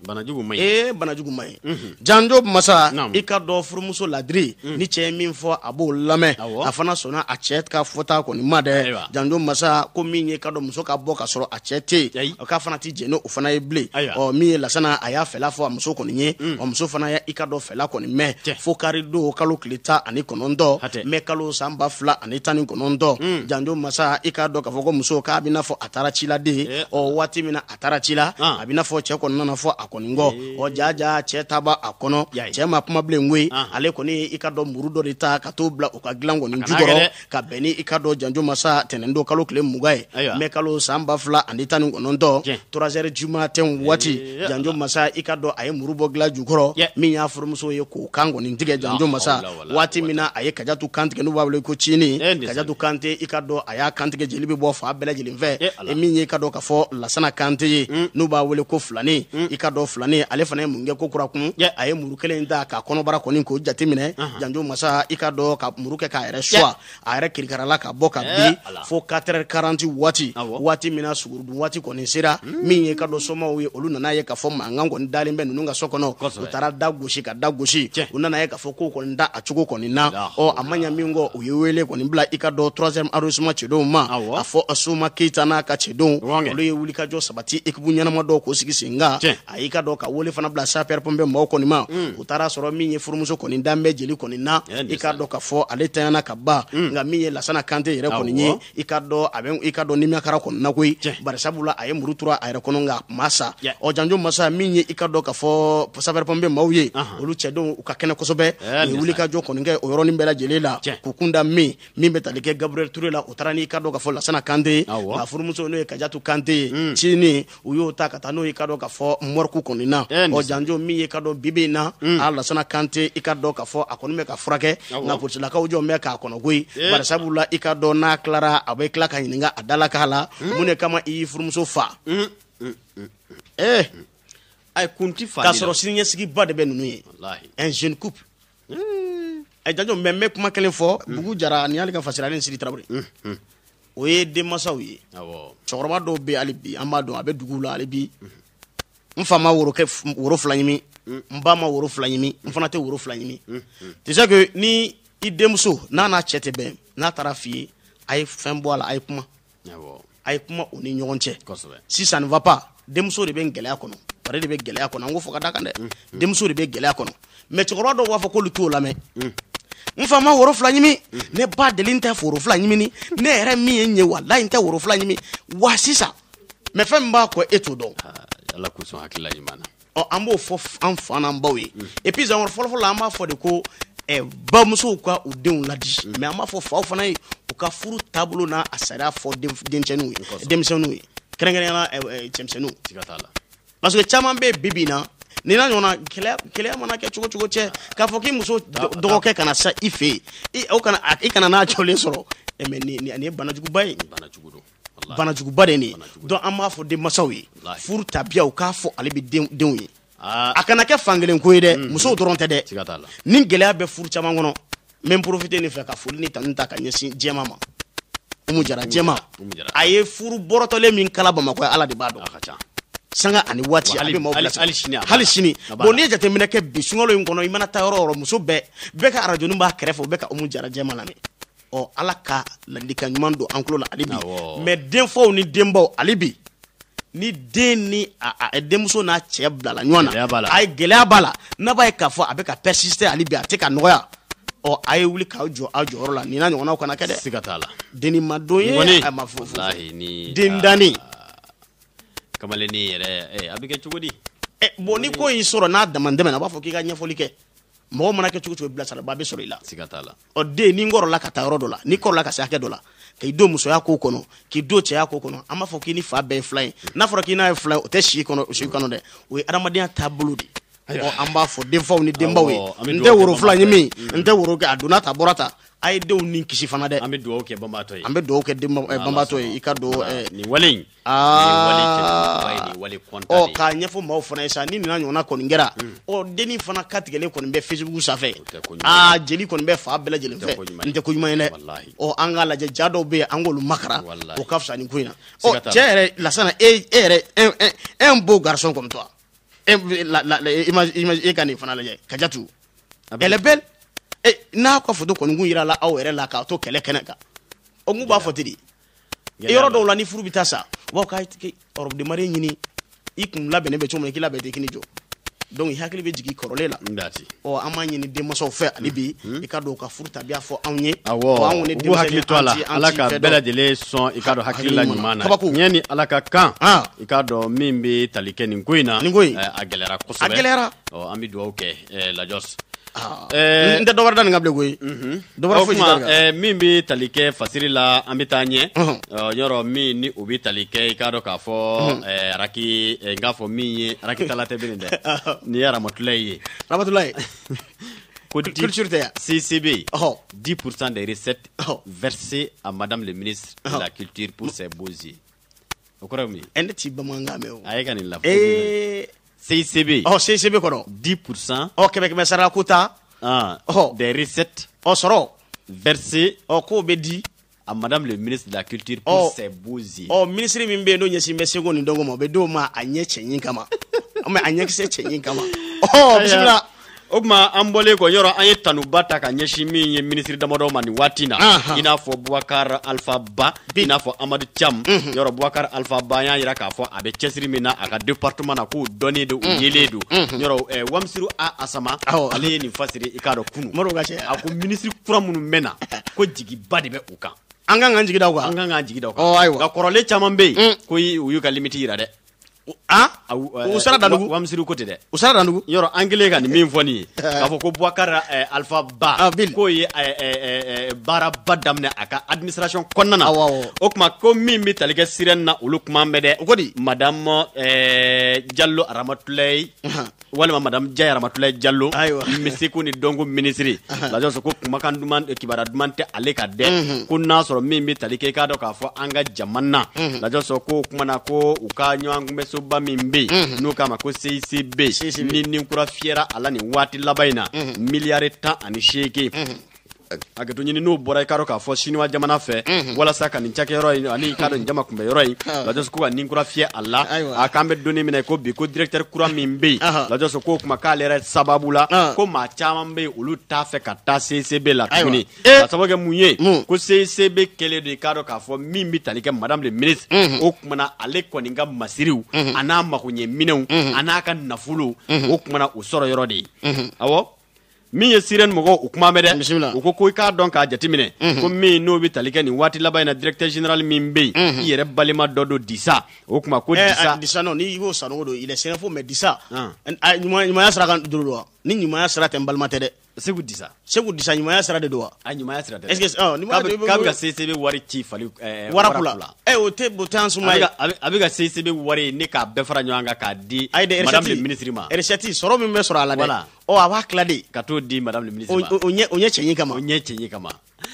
banajugu ma ɲi ee banajugu ma ɲi i ka dɔ furumuso ladiri ni cɛ min fɔ a b'o lamɛn a fana sɔnna a cɛ ka fɔta kɔni ma dɛ janjo masa ko min ye ka dɔ muso ka bɔ ka sɔrɔ a cɛ tɛ k'a fana ti jɛn o fana ye bilen ɔ min ye lasana a y'a fɛla fɔ a muso kɔni ye mm. ɔ muso fana y'i ka dɔ fɛla kɔni mɛn fo kari don kalo tile tan ani kɔnɔntɔn mɛ kalo san ba fila ani tan ni kɔnɔntɔn mm. janjo masa i k'a dɔn k'a fɔ ko muso k'a bɛ a taara ci la eh. ɔ waati min na a taara ci ah. a bɛ n'a kɔnɔna na fɔ a kɔni kɔ ee. ɔ jaja cɛ ba a kɔnɔ cɛ ma kuma bilen koyi ale kɔni i ka dɔn muru dɔ de ta ka t'o bila u ka dilan kɔni jukɔrɔ ka bɛn ni i ka dɔn janjo masa tɛnɛndon kalo tile mugan ye mɛ kalo san ba fila ani tan ni kɔnɔntɔn juma jumatɛn waati ee. janjo masa i ka dɔn a ye muru bɔ dilan jukɔrɔ min y'a furumuso ye k'o kan kɔni tigɛ janjo masa waati min na a ye kajatu kan tigɛ n'u b'a wele ko tiini kajatu kante i ka dɔn a y'a kan tigɛ jeli bɛ bɔ fa bɛɛ lajɛlen fɛ ee, e min ye i ka dɔn k'a fɔ lasana kante ye hmm. n'u b'a wele ko filani hmm i ka dɔ filanin ale fana ye mun kɛ kura kun a ye muru kelen da ka kɔnɔbara kɔni k'o jate minɛ janjo masa i ka dɔ ka muru kɛ k'a yɛrɛ suwa a yɛrɛ kirikarala ka bɔ ka bin fo 4h40 waati waati min na sugurudun waati kɔni sera hmm. min ye i ka dɔ somaw ye olu nana ye k'a fɔ mankan kɔni dalen bɛ ninnu ka so kɔnɔ u taara da gosi ka da gosi u nana ye k'a fɔ k'o kɔni da a cogo kɔni na ɔ a ma ɲa min kɔ u ye wele kɔni bila i ka dɔ 3ème arrondissement cɛdenw ma a fɔ asuma keyita n'a ka cɛdenw olu ye wulikajɔ sabati ekipu ɲɛnama dɔw k'o sigi sen kan tiɲɛ a y'i ka dɔn ka wele fana bila sapɛri pɔnpe maaw kɔni ma hmm. u taara sɔrɔ min ye furumuso kɔni danbɛ jeli kɔni na i ka dɔn ka fɔ ale tanyana ka ba hmm. nka min ye lasana kante yɛrɛ kɔni ye i ka dɔn a bɛ i ka dɔn nimiyakara kɔni na koyi barisabula a ye muru tura a yɛrɛ kɔnɔ nka ma sa ɔ janjo masa min ye i ka dɔn ka fɔ sapɛri pɔnpe maaw ye olu cɛdenw u ka kɛnɛ kosɛbɛ u ye wuli ka jɔ kɔni kɛ o yɔrɔnin bɛɛ lajɛlen la k'u kunda min min bɛ tali kɛ gabriel ture la o taara n'i ka dɔn ka fɔ lasana kante nka furumuso n'o ye kajatu kante ye tiini hmm. u y'o ta ka taa n'o y'i ka dɔn ka fɔ mɔriku kɔni na eh, ɔ janjo min ye ka dɔn bibi in na hmm. a lasana kante i ka dɔn k'a fɔ a kɔni bɛ ka furakɛ nka polisilakaw jɔn bɛ k'a kɔnɔ koyi eh. barisabula i ka dɔn n'a tilara a bɛ tila ka ɲininga a dala k'a la hmm. mun de kama i y'i furumuso fa hmm. ee eh. ayi kun ti fa k'a sɔrɔ siniɲɛsigiba de bɛ ninnu ye un jeune couple ɛ janjo mɛ n bɛ kuma kelen fɔ bugu jara ni hali ka fasira ni siri tarawele o ye denmansaw ye cɛkɔrɔba dɔw bɛ hali bi an b'a dɔn a bɛ duguw la hali bi n fa ma woro kɛ woro fila ɲimi n ba ma woro fila ɲimi n fana tɛ woro fila ɲimi tise ke ni i denmuso n'a n'a cɛ tɛ bɛn n'a taara f'i ye a ye fɛn bɔ a la a ye kuma a ye kuma o ni ɲɔgɔn cɛ sisan nin va pas denmuso de bɛ gɛlɛya kɔnɔ pare de bɛ gɛlɛya kɔnɔ an ko fɔ ka da kan dɛ denmuso de bɛ gɛlɛya kɔnɔ mɛ cɛkɔrɔba dɔw b'a fɔ k'olu t'o lamɛn n fa ma woro fila ɲimi ne ba deli tɛ woro fila ɲimini ne yɛrɛ min ye n ye walayi n tɛ woro fila ɲimi wa sisan mɛ fɛn min b'a kɔ e t'o dɔn ah. ala k'u sɔn hakilila ɲuman na ɔ an b'o fɔ an fa n'an baw ye et puis zan fɔlɔfɔlɔ an b'a fɔ de ko bamusow ka u denw ladi mɛ mm. an b'a fɔ faw fana ye u ka furu taabolo n'a a sariya fɔ denmisɛnninw ye denmisɛnninw ye kɛrɛnkɛrɛnyala cɛmisɛnninw parce que caman bɛ yen bibi na ni na ɲɔgɔnna kɛlɛya mana kɛ cogo cogo cɛ ah. k'a fɔ k'i muso dɔgɔkɛ kana sa i fɛ yen i kana n'a jɔlen sɔrɔ mɛ nin ye banajuguba ye banajuguba de nin don an b'a fɔ denmansaw ye furu tabiyaw k'a fɔ ale bɛ denw ye a ah. kana kɛ fankelen ko ye dɛ mm. musow dɔrɔn tɛ dɛ ni gɛlɛya bɛ furu caman kɔnɔ n bɛ n porofite nin fɛ ka foli ni tanu ta ka ɲɛsin jɛma ma umu jara jɛma a ye furu bɔrɔtɔlen min kala bamakɔ ye ala de b'a dɔn sanga ani waati ale bɛ maaw bilasira hali sini bon n'i ye jateminɛ kɛ bi sunkalo in kɔnɔ i mana taa yɔrɔ yɔrɔ muso bɛɛ bɛɛ ka arajoni b'a kɛrɛfɛ u bɛ ka umu jara jɛma lamɛn ɔ ala ka ladilika ɲuman don an tulo la hali denfaw ni denbaw alibi ni den ni denmuso n'a cɛ bilala ɲɔgɔn na a ye gɛlɛya b'a la n'a b'a ye k'a fɔ a bɛ ka pɛrisiste hali bi a tɛ ka nɔgɔya ɔ a ye wuli k'aw jɔ aw jɔyɔrɔ la nin na ɲɔgɔnnaw kana kɛ dɛ siga t'a la denimadon ye a ma fɔ den dannen kamalennin yɛrɛ a bɛ kɛ cogo di bɔn ni ko yi sɔrɔ n'a dama tɛmɛna a b'a fɔ k'i ka ɲɛfɔli kɛ mɔgɔ mana kɛ cogo cogo bilasiraliba bɛ sɔrɔ i la siga t'a la ɔ den n'i kɔrɔla ka taa yɔrɔ dɔ la n'i kɔrɔla ka se hakɛ dɔ la k'i don musoya ko kɔnɔ k'i don cɛya ko kɔnɔ an b'a fɔ k'i ni fa bɛɛ ye fila ye n'a fɔra k'i n'a ye fila ye o tɛ si kɔnɔ si kɔnɔ dɛ o ye adamadenya taabolo de ye an b'a fɔ denfaw ni denbaw ye n tɛ woro fila ɲimi n tɛ woro kɛ a donna ta bɔra ta a ye denw eh, ah, ah, eh. ni kisi ah. oh, fana dɛ an bɛ dugawu kɛ banbaatɔ ye an bɛ dugawu kɛ banbaatɔ ye i ka don nin wale in ɔ k'a ɲɛfɔ maaw fana ye sa oh, ni nana ɲɔgɔnna kɔni oh, kɛra ɔ dennin fana katigɛlen kɔni bɛ facebook sanfɛ aa jeli kɔni bɛ fa bɛɛ lajɛlen fɛ n tɛ ko ɲuman ye dɛ ɔ an k'a lajɛ ja dɔw bɛ yen an k'olu makara o ka fisa nin ko in na ɔ cɛ yɛrɛ lasana e yɛrɛ un un un beau garçon to wa. e ka nin fana lajɛ kajatu elle belle n'a ka foto kɔni kun yirala aw yɛrɛ la k'a to kɛlɛ kɛnɛ kan o kun b'a fɔ ten de yɔrɔ dɔw la ni furu bɛ taa sa u b'a fɔ k'a ye ɔrɔbu de mari ɲini i kun labɛnnen bɛ cogo min na k'i labɛn ten k'i ni jɔ donc i hakili bɛ jigi kɔrɔle la ɔ an ma ɲini denmansaw fɛ hali bi i ka don ka furu tabiya fɔ anw ye awɔ u hakili to a la ala ka bɛɛ lajɛlen sɔn i k'a dɔn hakilila ɲuman na ɲɛ ni ala ka kan i k'a dɔn min bɛ tali kɛ nin ko in na a gɛlɛyara kosɛbɛ a gɛlɛyara ɔ an bɛ dugawu kɛ lajɔsi n tɛ dɔwɛrɛ da nin fuji bile koyi dɔwɛrɛ foyi fasiri la an bɛ taa ni ubi talike ikado kɛ uh-huh. eh, raki k'a eh, dɔn raki talate araki uh-huh. ni k'a fɔ min ye araki culture tɛ CCB ɔhɔ 10% des recettes uh-huh. versées à madame le ministre de la culture pour ses beaux yeux o kɔrɔ ye mun ye ɛ ne t'i bamanankan mɛn o a ye eh, CICB. Oh, CICB non? 10% Oh, Québec, mais ça ko ta. Ah, oh. des recettes. Oh versées Oh quoi, à madame le ministre de la culture pour oh. ses beaux yeux. Oh, ministre min bɛ yen ma Je d'o ma Oh kama oh, ma kama o ambole an bɔlen kɔ yɔrɔ an ye tanuba ta ka watina min ye minisiri fɔ alfa ba Inafo n'a amadu cam mhm. yɔrɔ buwakar alfa ba y'a yira k'a fɔ chesiri mina cɛsiri min na ku doni du na k'o dɔnnen do u do wamisiru a asama ale ye nin fasiri i k'a dɔn kunu Aku ko kura munu mena na ko jigiba de u kan an kan jigi da u kan an kan ka caman bɛ ko u y'u ka limiti yira de o danugu yɔrɔ an kelen ka min fɔ ye eh. k'a fɔ ko bubakar eh, ba ah, k'o ye eh, baaraba daminɛ a ka administration kɔnɔna na o ko min bɛ tali kɛ sirɛni na olu kuma dɛ jalo aramatulayi walima aramatulayi jalo ni dɔnko minisiri ko kumakan duman kibaruya duman tɛ ale dɛ ko n'a sɔrɔ min bɛ tali kɛ i k'a dɔn k'a fɔ an ka jamana ko o kuma na ko u ka ɲɔgɔn kɛnɛyasoba min be yen n'o k'a ma ko cicb ni ninkura fiyɛra a la nin waati laban in na miliyari tan ani seegin a mhm. ni to ɲini n'o bɔra i k'a dɔn k'a fɔ siniwa jamana fɛ walasa ka nin cakɛyɔrɔ ani i k'a dɔn nin jama kunbɛ yɔrɔ ko ka nin kura fiyɛ a la a k'an ko bi ko directeur kura min la jos k'o kuma k'ale sababu la ko ma chama mbe ulu olu t'a eh. ka taa ccb la tuni la sababu kɛ muye ye ko ccb kɛlen don i k'a dɔn k'a fɔ min madame le ministre mhm. o kumana ale ko ka masiriw mhm. ana n'a magoɲɛminɛnw a n'a ka nafolo o kumana o sɔrɔ yɔrɔ de ye min ye siren mɔgɔ u kuma mɛ dɛ u ko ko i k'a dɔn k'a minɛ ko min n'o be tali kɛ nin waati laban in na directeur général min bɛ yen i yɛrɛ balima dɔ do disa o kuma ko eh, disa disa non n'i y'o sanogo don il est sénéfo mais disa ah. ɲumanya sira kan juru don wa ni ɲumanya sira tɛ n balima tɛ dɛ segu disa segu disa ɲumanya sira de do wa a ɲumanya sira tɛ est ce ni m'a dɔn k'a bɛ ka wari ci fali ɛɛ waraku la ɛ o tɛ o tɛ an suma ye a ka ccb wari ne k'a bɛɛ fara ɲɔgɔn kan k'a di madame le ministre ma recette sɔrɔ min bɛ sɔrɔ a la dɛ voilà ɔ a b'a tila de ka t'o di madame le ministre ma o ɲɛ o ɲɛ cɛɲi kama o ɲɛ cɛɲi kama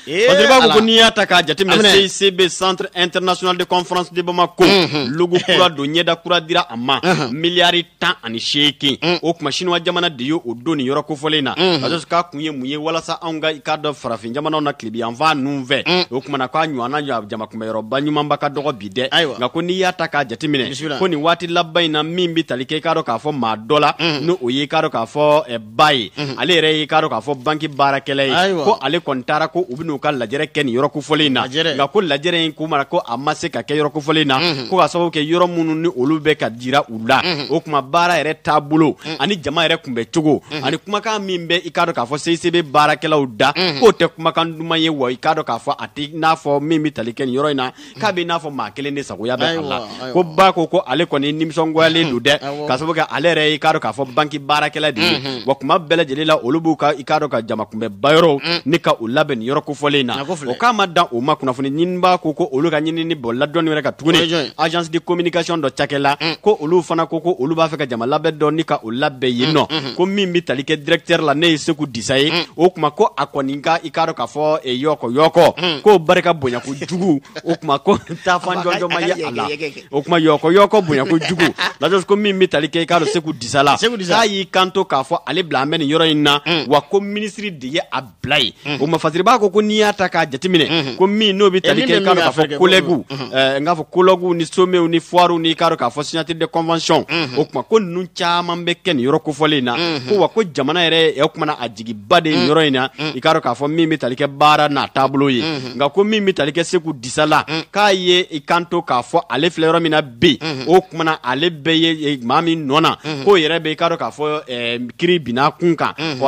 Eh, Badiriba ko ko n'i y'a ta k'a jateminɛ CICB Centre International de Conférence de Bamako mhm. logo eh. kura don ɲɛda kura dira a ma mhm. miliyari tan ani seegin mm. o tuma Chinois jamana de ye o don nin yɔrɔ kofɔlen in na ka dɔ k'a kun ye mun ye walasa anw ka eh, i mhm. k'a dɔn farafin jamanaw na kilebiyanfan ninnu fɛ o kumana k'a ɲɔana jamakunbɛyɔrɔba ɲumanba ka dɔgɔ bi dɛ nka ko n'i y'a ta k'a jateminɛ ko nin waati laban na min bɛ tali i k'a dɔn k'a fɔ maa dɔ n'o o ye i k'a dɔn k'a fɔ ba ye ale yɛrɛ y'i k'a dɔn k'a banki baarakɛla ko ale kɔni ko u bin'u ka lajɛrɛ kɛ nin yɔrɔ kofɔlen na nka ko lajɛrɛ in k'u mara ko a ma se ka kɛ yɔrɔ kofɔlen na ko ka sababu kɛ yɔrɔ minnu ni olu bɛ ka dira u la o kuma baara yɛrɛ taabolo ani jama yɛrɛ kunbɛcogo ani kumakan min bɛ i k'a dɔn k'a fɔ CCB baarakɛlaw da k'o tɛ kumakan duman ye wa i k'a dɔn k'a fɔ a tɛ n'a fɔ min bɛ tali kɛ nin yɔrɔ in na k'a bɛ n'a fɔ maa kelen de sagoya bɛ a la ko ba ko ko ale kɔni nimisɔngoyalen don dɛ k'a sababu kɛ ale yɛrɛ y'i k'a dɔn k'a fɔ banki baarakɛla de ye wa kuma bɛɛ lajɛlen la olu b'u ka i k'a dɔn ka jamakunbɛn bayɔrɔw ni ka u labɛn nin yɔrɔ ko kofɔlen na o k'a ma dan o ma kunnafoni ɲiniba ko ko olu ka ɲinini bɔlila dɔɔni wɛrɛ ka tuguni agence de communication dɔ cakɛla ko olu fana ko ko olu b'a fɛ ka jama labɛn dɔɔni ka o labɛn yen nɔ ko min bɛ tali kɛ directeur la ne ye seku disa ye o kuma ko a kɔni ka i k'a dɔn k'a fɔ e, yɔkɔ yɔkɔ k'o barika bonya kojugu o kuma ko taafan jɔnjɔn ma ye a la o kuma yɔkɔ yɔkɔ bonya kojugu lajɔsi ko min bɛ tali kɛ i k'a dɔn seku disa la k'a y'i kanto k'a fɔ ale bila an bɛ nin yɔrɔ in na wa ko minisiri de ye a bila ye o ma fasiriba ko ko Mhm. Eh, n'i y'a ta k'a jateminɛ ko min n'o bɛ tali kɛ i k'a dɔn k'a fɔ kolɛgu ni somew ni foirew ni i k'a dɔn signature de convention o tuma ko ninnu caman bɛ kɛ nin yɔrɔ kofɔlen ko wa ko jamana yɛrɛ e o tuma na a jigiba de mhm. nin mhm. i k'a k'a fɔ min bɛ tali kɛ baara n'a taabolo ye nka ko min bɛ tali kɛ segu disala k'a ye i kan k'a fɔ ale filɛ yɔrɔ bi o tuma na ale bɛɛ ye maa min k'o yɛrɛ bɛ i k'a dɔn kiri binna a kun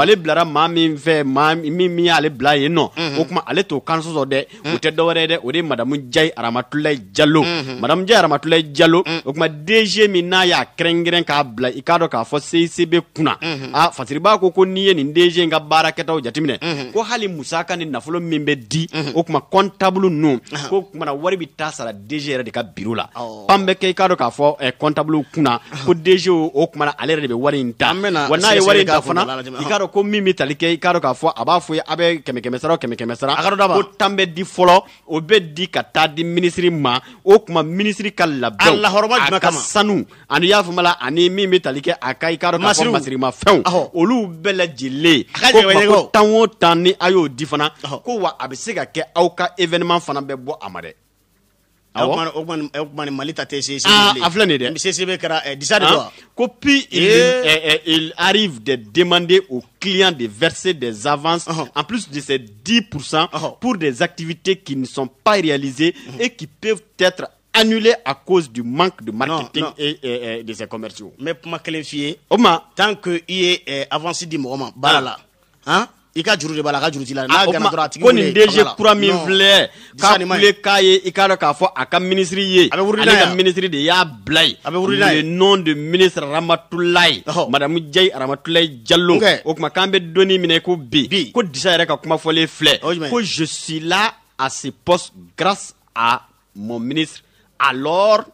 ale bilara maa min fɛ maa min y'ale bila yen nɔ kuma ale t'o kan sɔsɔ dɛ mm. o tɛ dɔwɛrɛ dɛ o de madamu jai aramatulayi jalo mm-hmm. madamu jai aramatulayi jalo mm. o kuma dg min n'a y'a kɛrɛnkɛrɛn k'a bila i k'a dɔn k'a fɔ cicb kunna mm-hmm. a fasiriba ko ko n'i ye nin dg in ka baarakɛtaw jateminɛ mm-hmm. ko hali musaka ni nafolo min bɛ di o kuma kɔntabulu ninnu uh-huh. ko kumana wari bɛ taa sara dg yɛrɛ de ka biro la pan bɛ kɛ i k'a dɔn k'a fɔ kɔntabulu kunna uh-huh. ko dg o kumana ale yɛrɛ de bɛ wari in ta wa n'a ye wari in ta fana i k'a dɔn ko min bɛ tali kɛ i k'a dɔn k'a fɔ a b'a fɔ a bɛ kɛmɛ kɛmɛ sara o kɛmɛ kɛmɛ sara tan bɛ di fɔlɔ o bɛ di ka taa di minisiri ma o kuma minisiri ka labɛn ka sanu ani y'a fɔmala ani min bɛ tali kɛ a ka i k'a dɔn k'a fɔ masirimafɛnw olu bɛɛ lajɛlen ko ko tan o tan ni a y'o di fana ko wa a bɛ se ka kɛ aw ka evenement fana bɛ bɔ a ma dɛ il arrive de demander aux clients de verser des avances uh-huh. en plus de ces 10% uh-huh. pour des activités qui ne sont pas réalisées uh-huh. et qui peuvent être annulées à cause du manque de marketing Et, de ces commerciaux. Mais pour ma qualifier, tant que il est eh, avancé du moment, bah ah. là, hein? Ah, i ka juru de b'a la a ka juru t'i la n'a gana dɔrɔn a tigi ko nin DG kura min filɛ k'a kule k'a ye i k'a dɔn k'a fɔ a ka ministre ye a bɛ wurudi n'a ye ale ka ministre de y'a bila ye a bɛ wurudi n'a ye le nom de ministre Ramatulayi oh. madame Diaye Ramatulayi Diallo ok o tuma k'an bɛ donni min ko bi bi ko Disa yɛrɛ ka kuma fɔlen oh, filɛ ko je suis là à ce poste grâce à mon ministre alors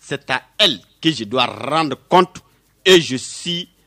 c'est à elle que je dois rendre compte et je suis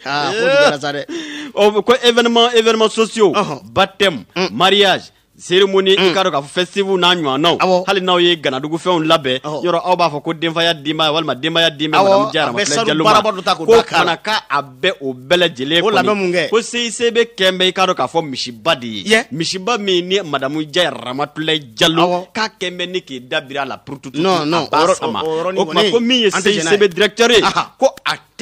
ko ah, événement événement sociaux ah, ah. baptême mm. mariage cérémonie mm. i k'a dɔ k'a fɔ festival n'a ɲɔgɔnnaw hali n'aw ye ganadugu labɛn yɔrɔ aw b'a fɔ ko denbaya di ma walima denbaya di mɛ madamu jara mafilɛ jalo ko fana k'a a o bɛɛ lajɛlen kɔni ko CICB kɛn bɛ i k'a dɔn k'a fɔ ni madamu jara ramatulayi jalo k'a kɛn ni k'i dabiri la purututu e. a b'a sama o ko min ye CICB directeur ko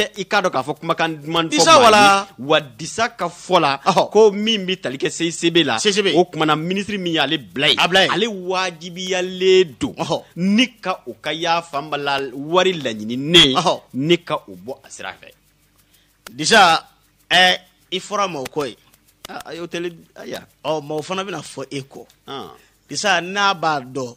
tɛ i k'a dɔn k'a fɔ kumakan duman fɔ maa ye wa disa ka fɔ la ko min bɛ tali kɛ CCB la CCB o tuma na ministre min y'ale bila yen a bila yen ale waajibiyalen don ni ka o ka y'a fan bala wari laɲininen ni ka o bɔ a sira fɛ. disa ɛɛ i fɔra maaw kɔ ye. a y'o tɛle aya. ɔ maaw fana bɛna fɔ e kɔ. disa n'a b'a dɔn.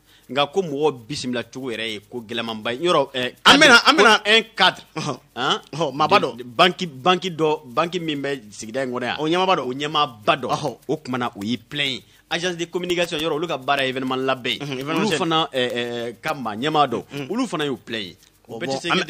nka ko mɔgɔ bisimila cogo yɛrɛ ye ko gɛlɛmanba ye yɔrɔ an bɛna an bɛna un cadre maaba dɔ banki banki dɔ banki min bɛ sigida in kɔnɔ yan o ɲɛmaaba dɔ o ɲɛmaaba dɔ o kumana o y'i plein ye agence de communication yɔrɔ olu ka baara événement labɛn olu fana ka maa ɲɛmaa dɔ olu fana y'u plein ye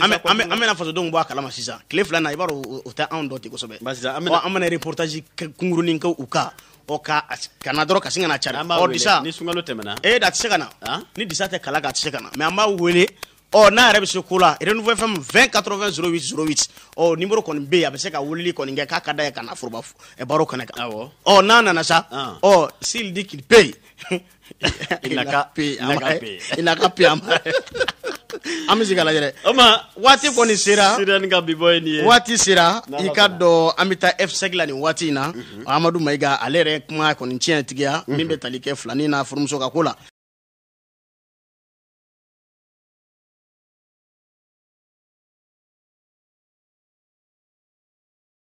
an bɛna fasodenw bɔ a kalama sisan tile fila na i b'a dɔn o tɛ anw dɔ ten kosɛbɛ an bɛna reportage kungurunin kɛ u kan o ka kana dɔrɔn kasi kana cari ɔ disa ni sunkalo tɛmɛna e eh, da tɛ se ka na ni disa tɛ kala kan a tɛ se ka na mɛ an b'a wele ɔ n'a yɛrɛ bɛ se ko la renouveau fm 20 80 08 08 ɔ numéro kɔni bɛ yen a bɛ se ka weleli kɔni kɛ k'a ka d'a ye ka na foroba baro kɛnɛ kan ɔ n'a nana sa ɔ s'il dit qu'il paye an be sigi ka lajɛ dɛ waati kɔni sera waati sera i f5 la nin na mhm. amadu maiga alere yɛrɛ kuma kɔni tiɲɛ tigiya min be tali kɛ filanin na furumuso ka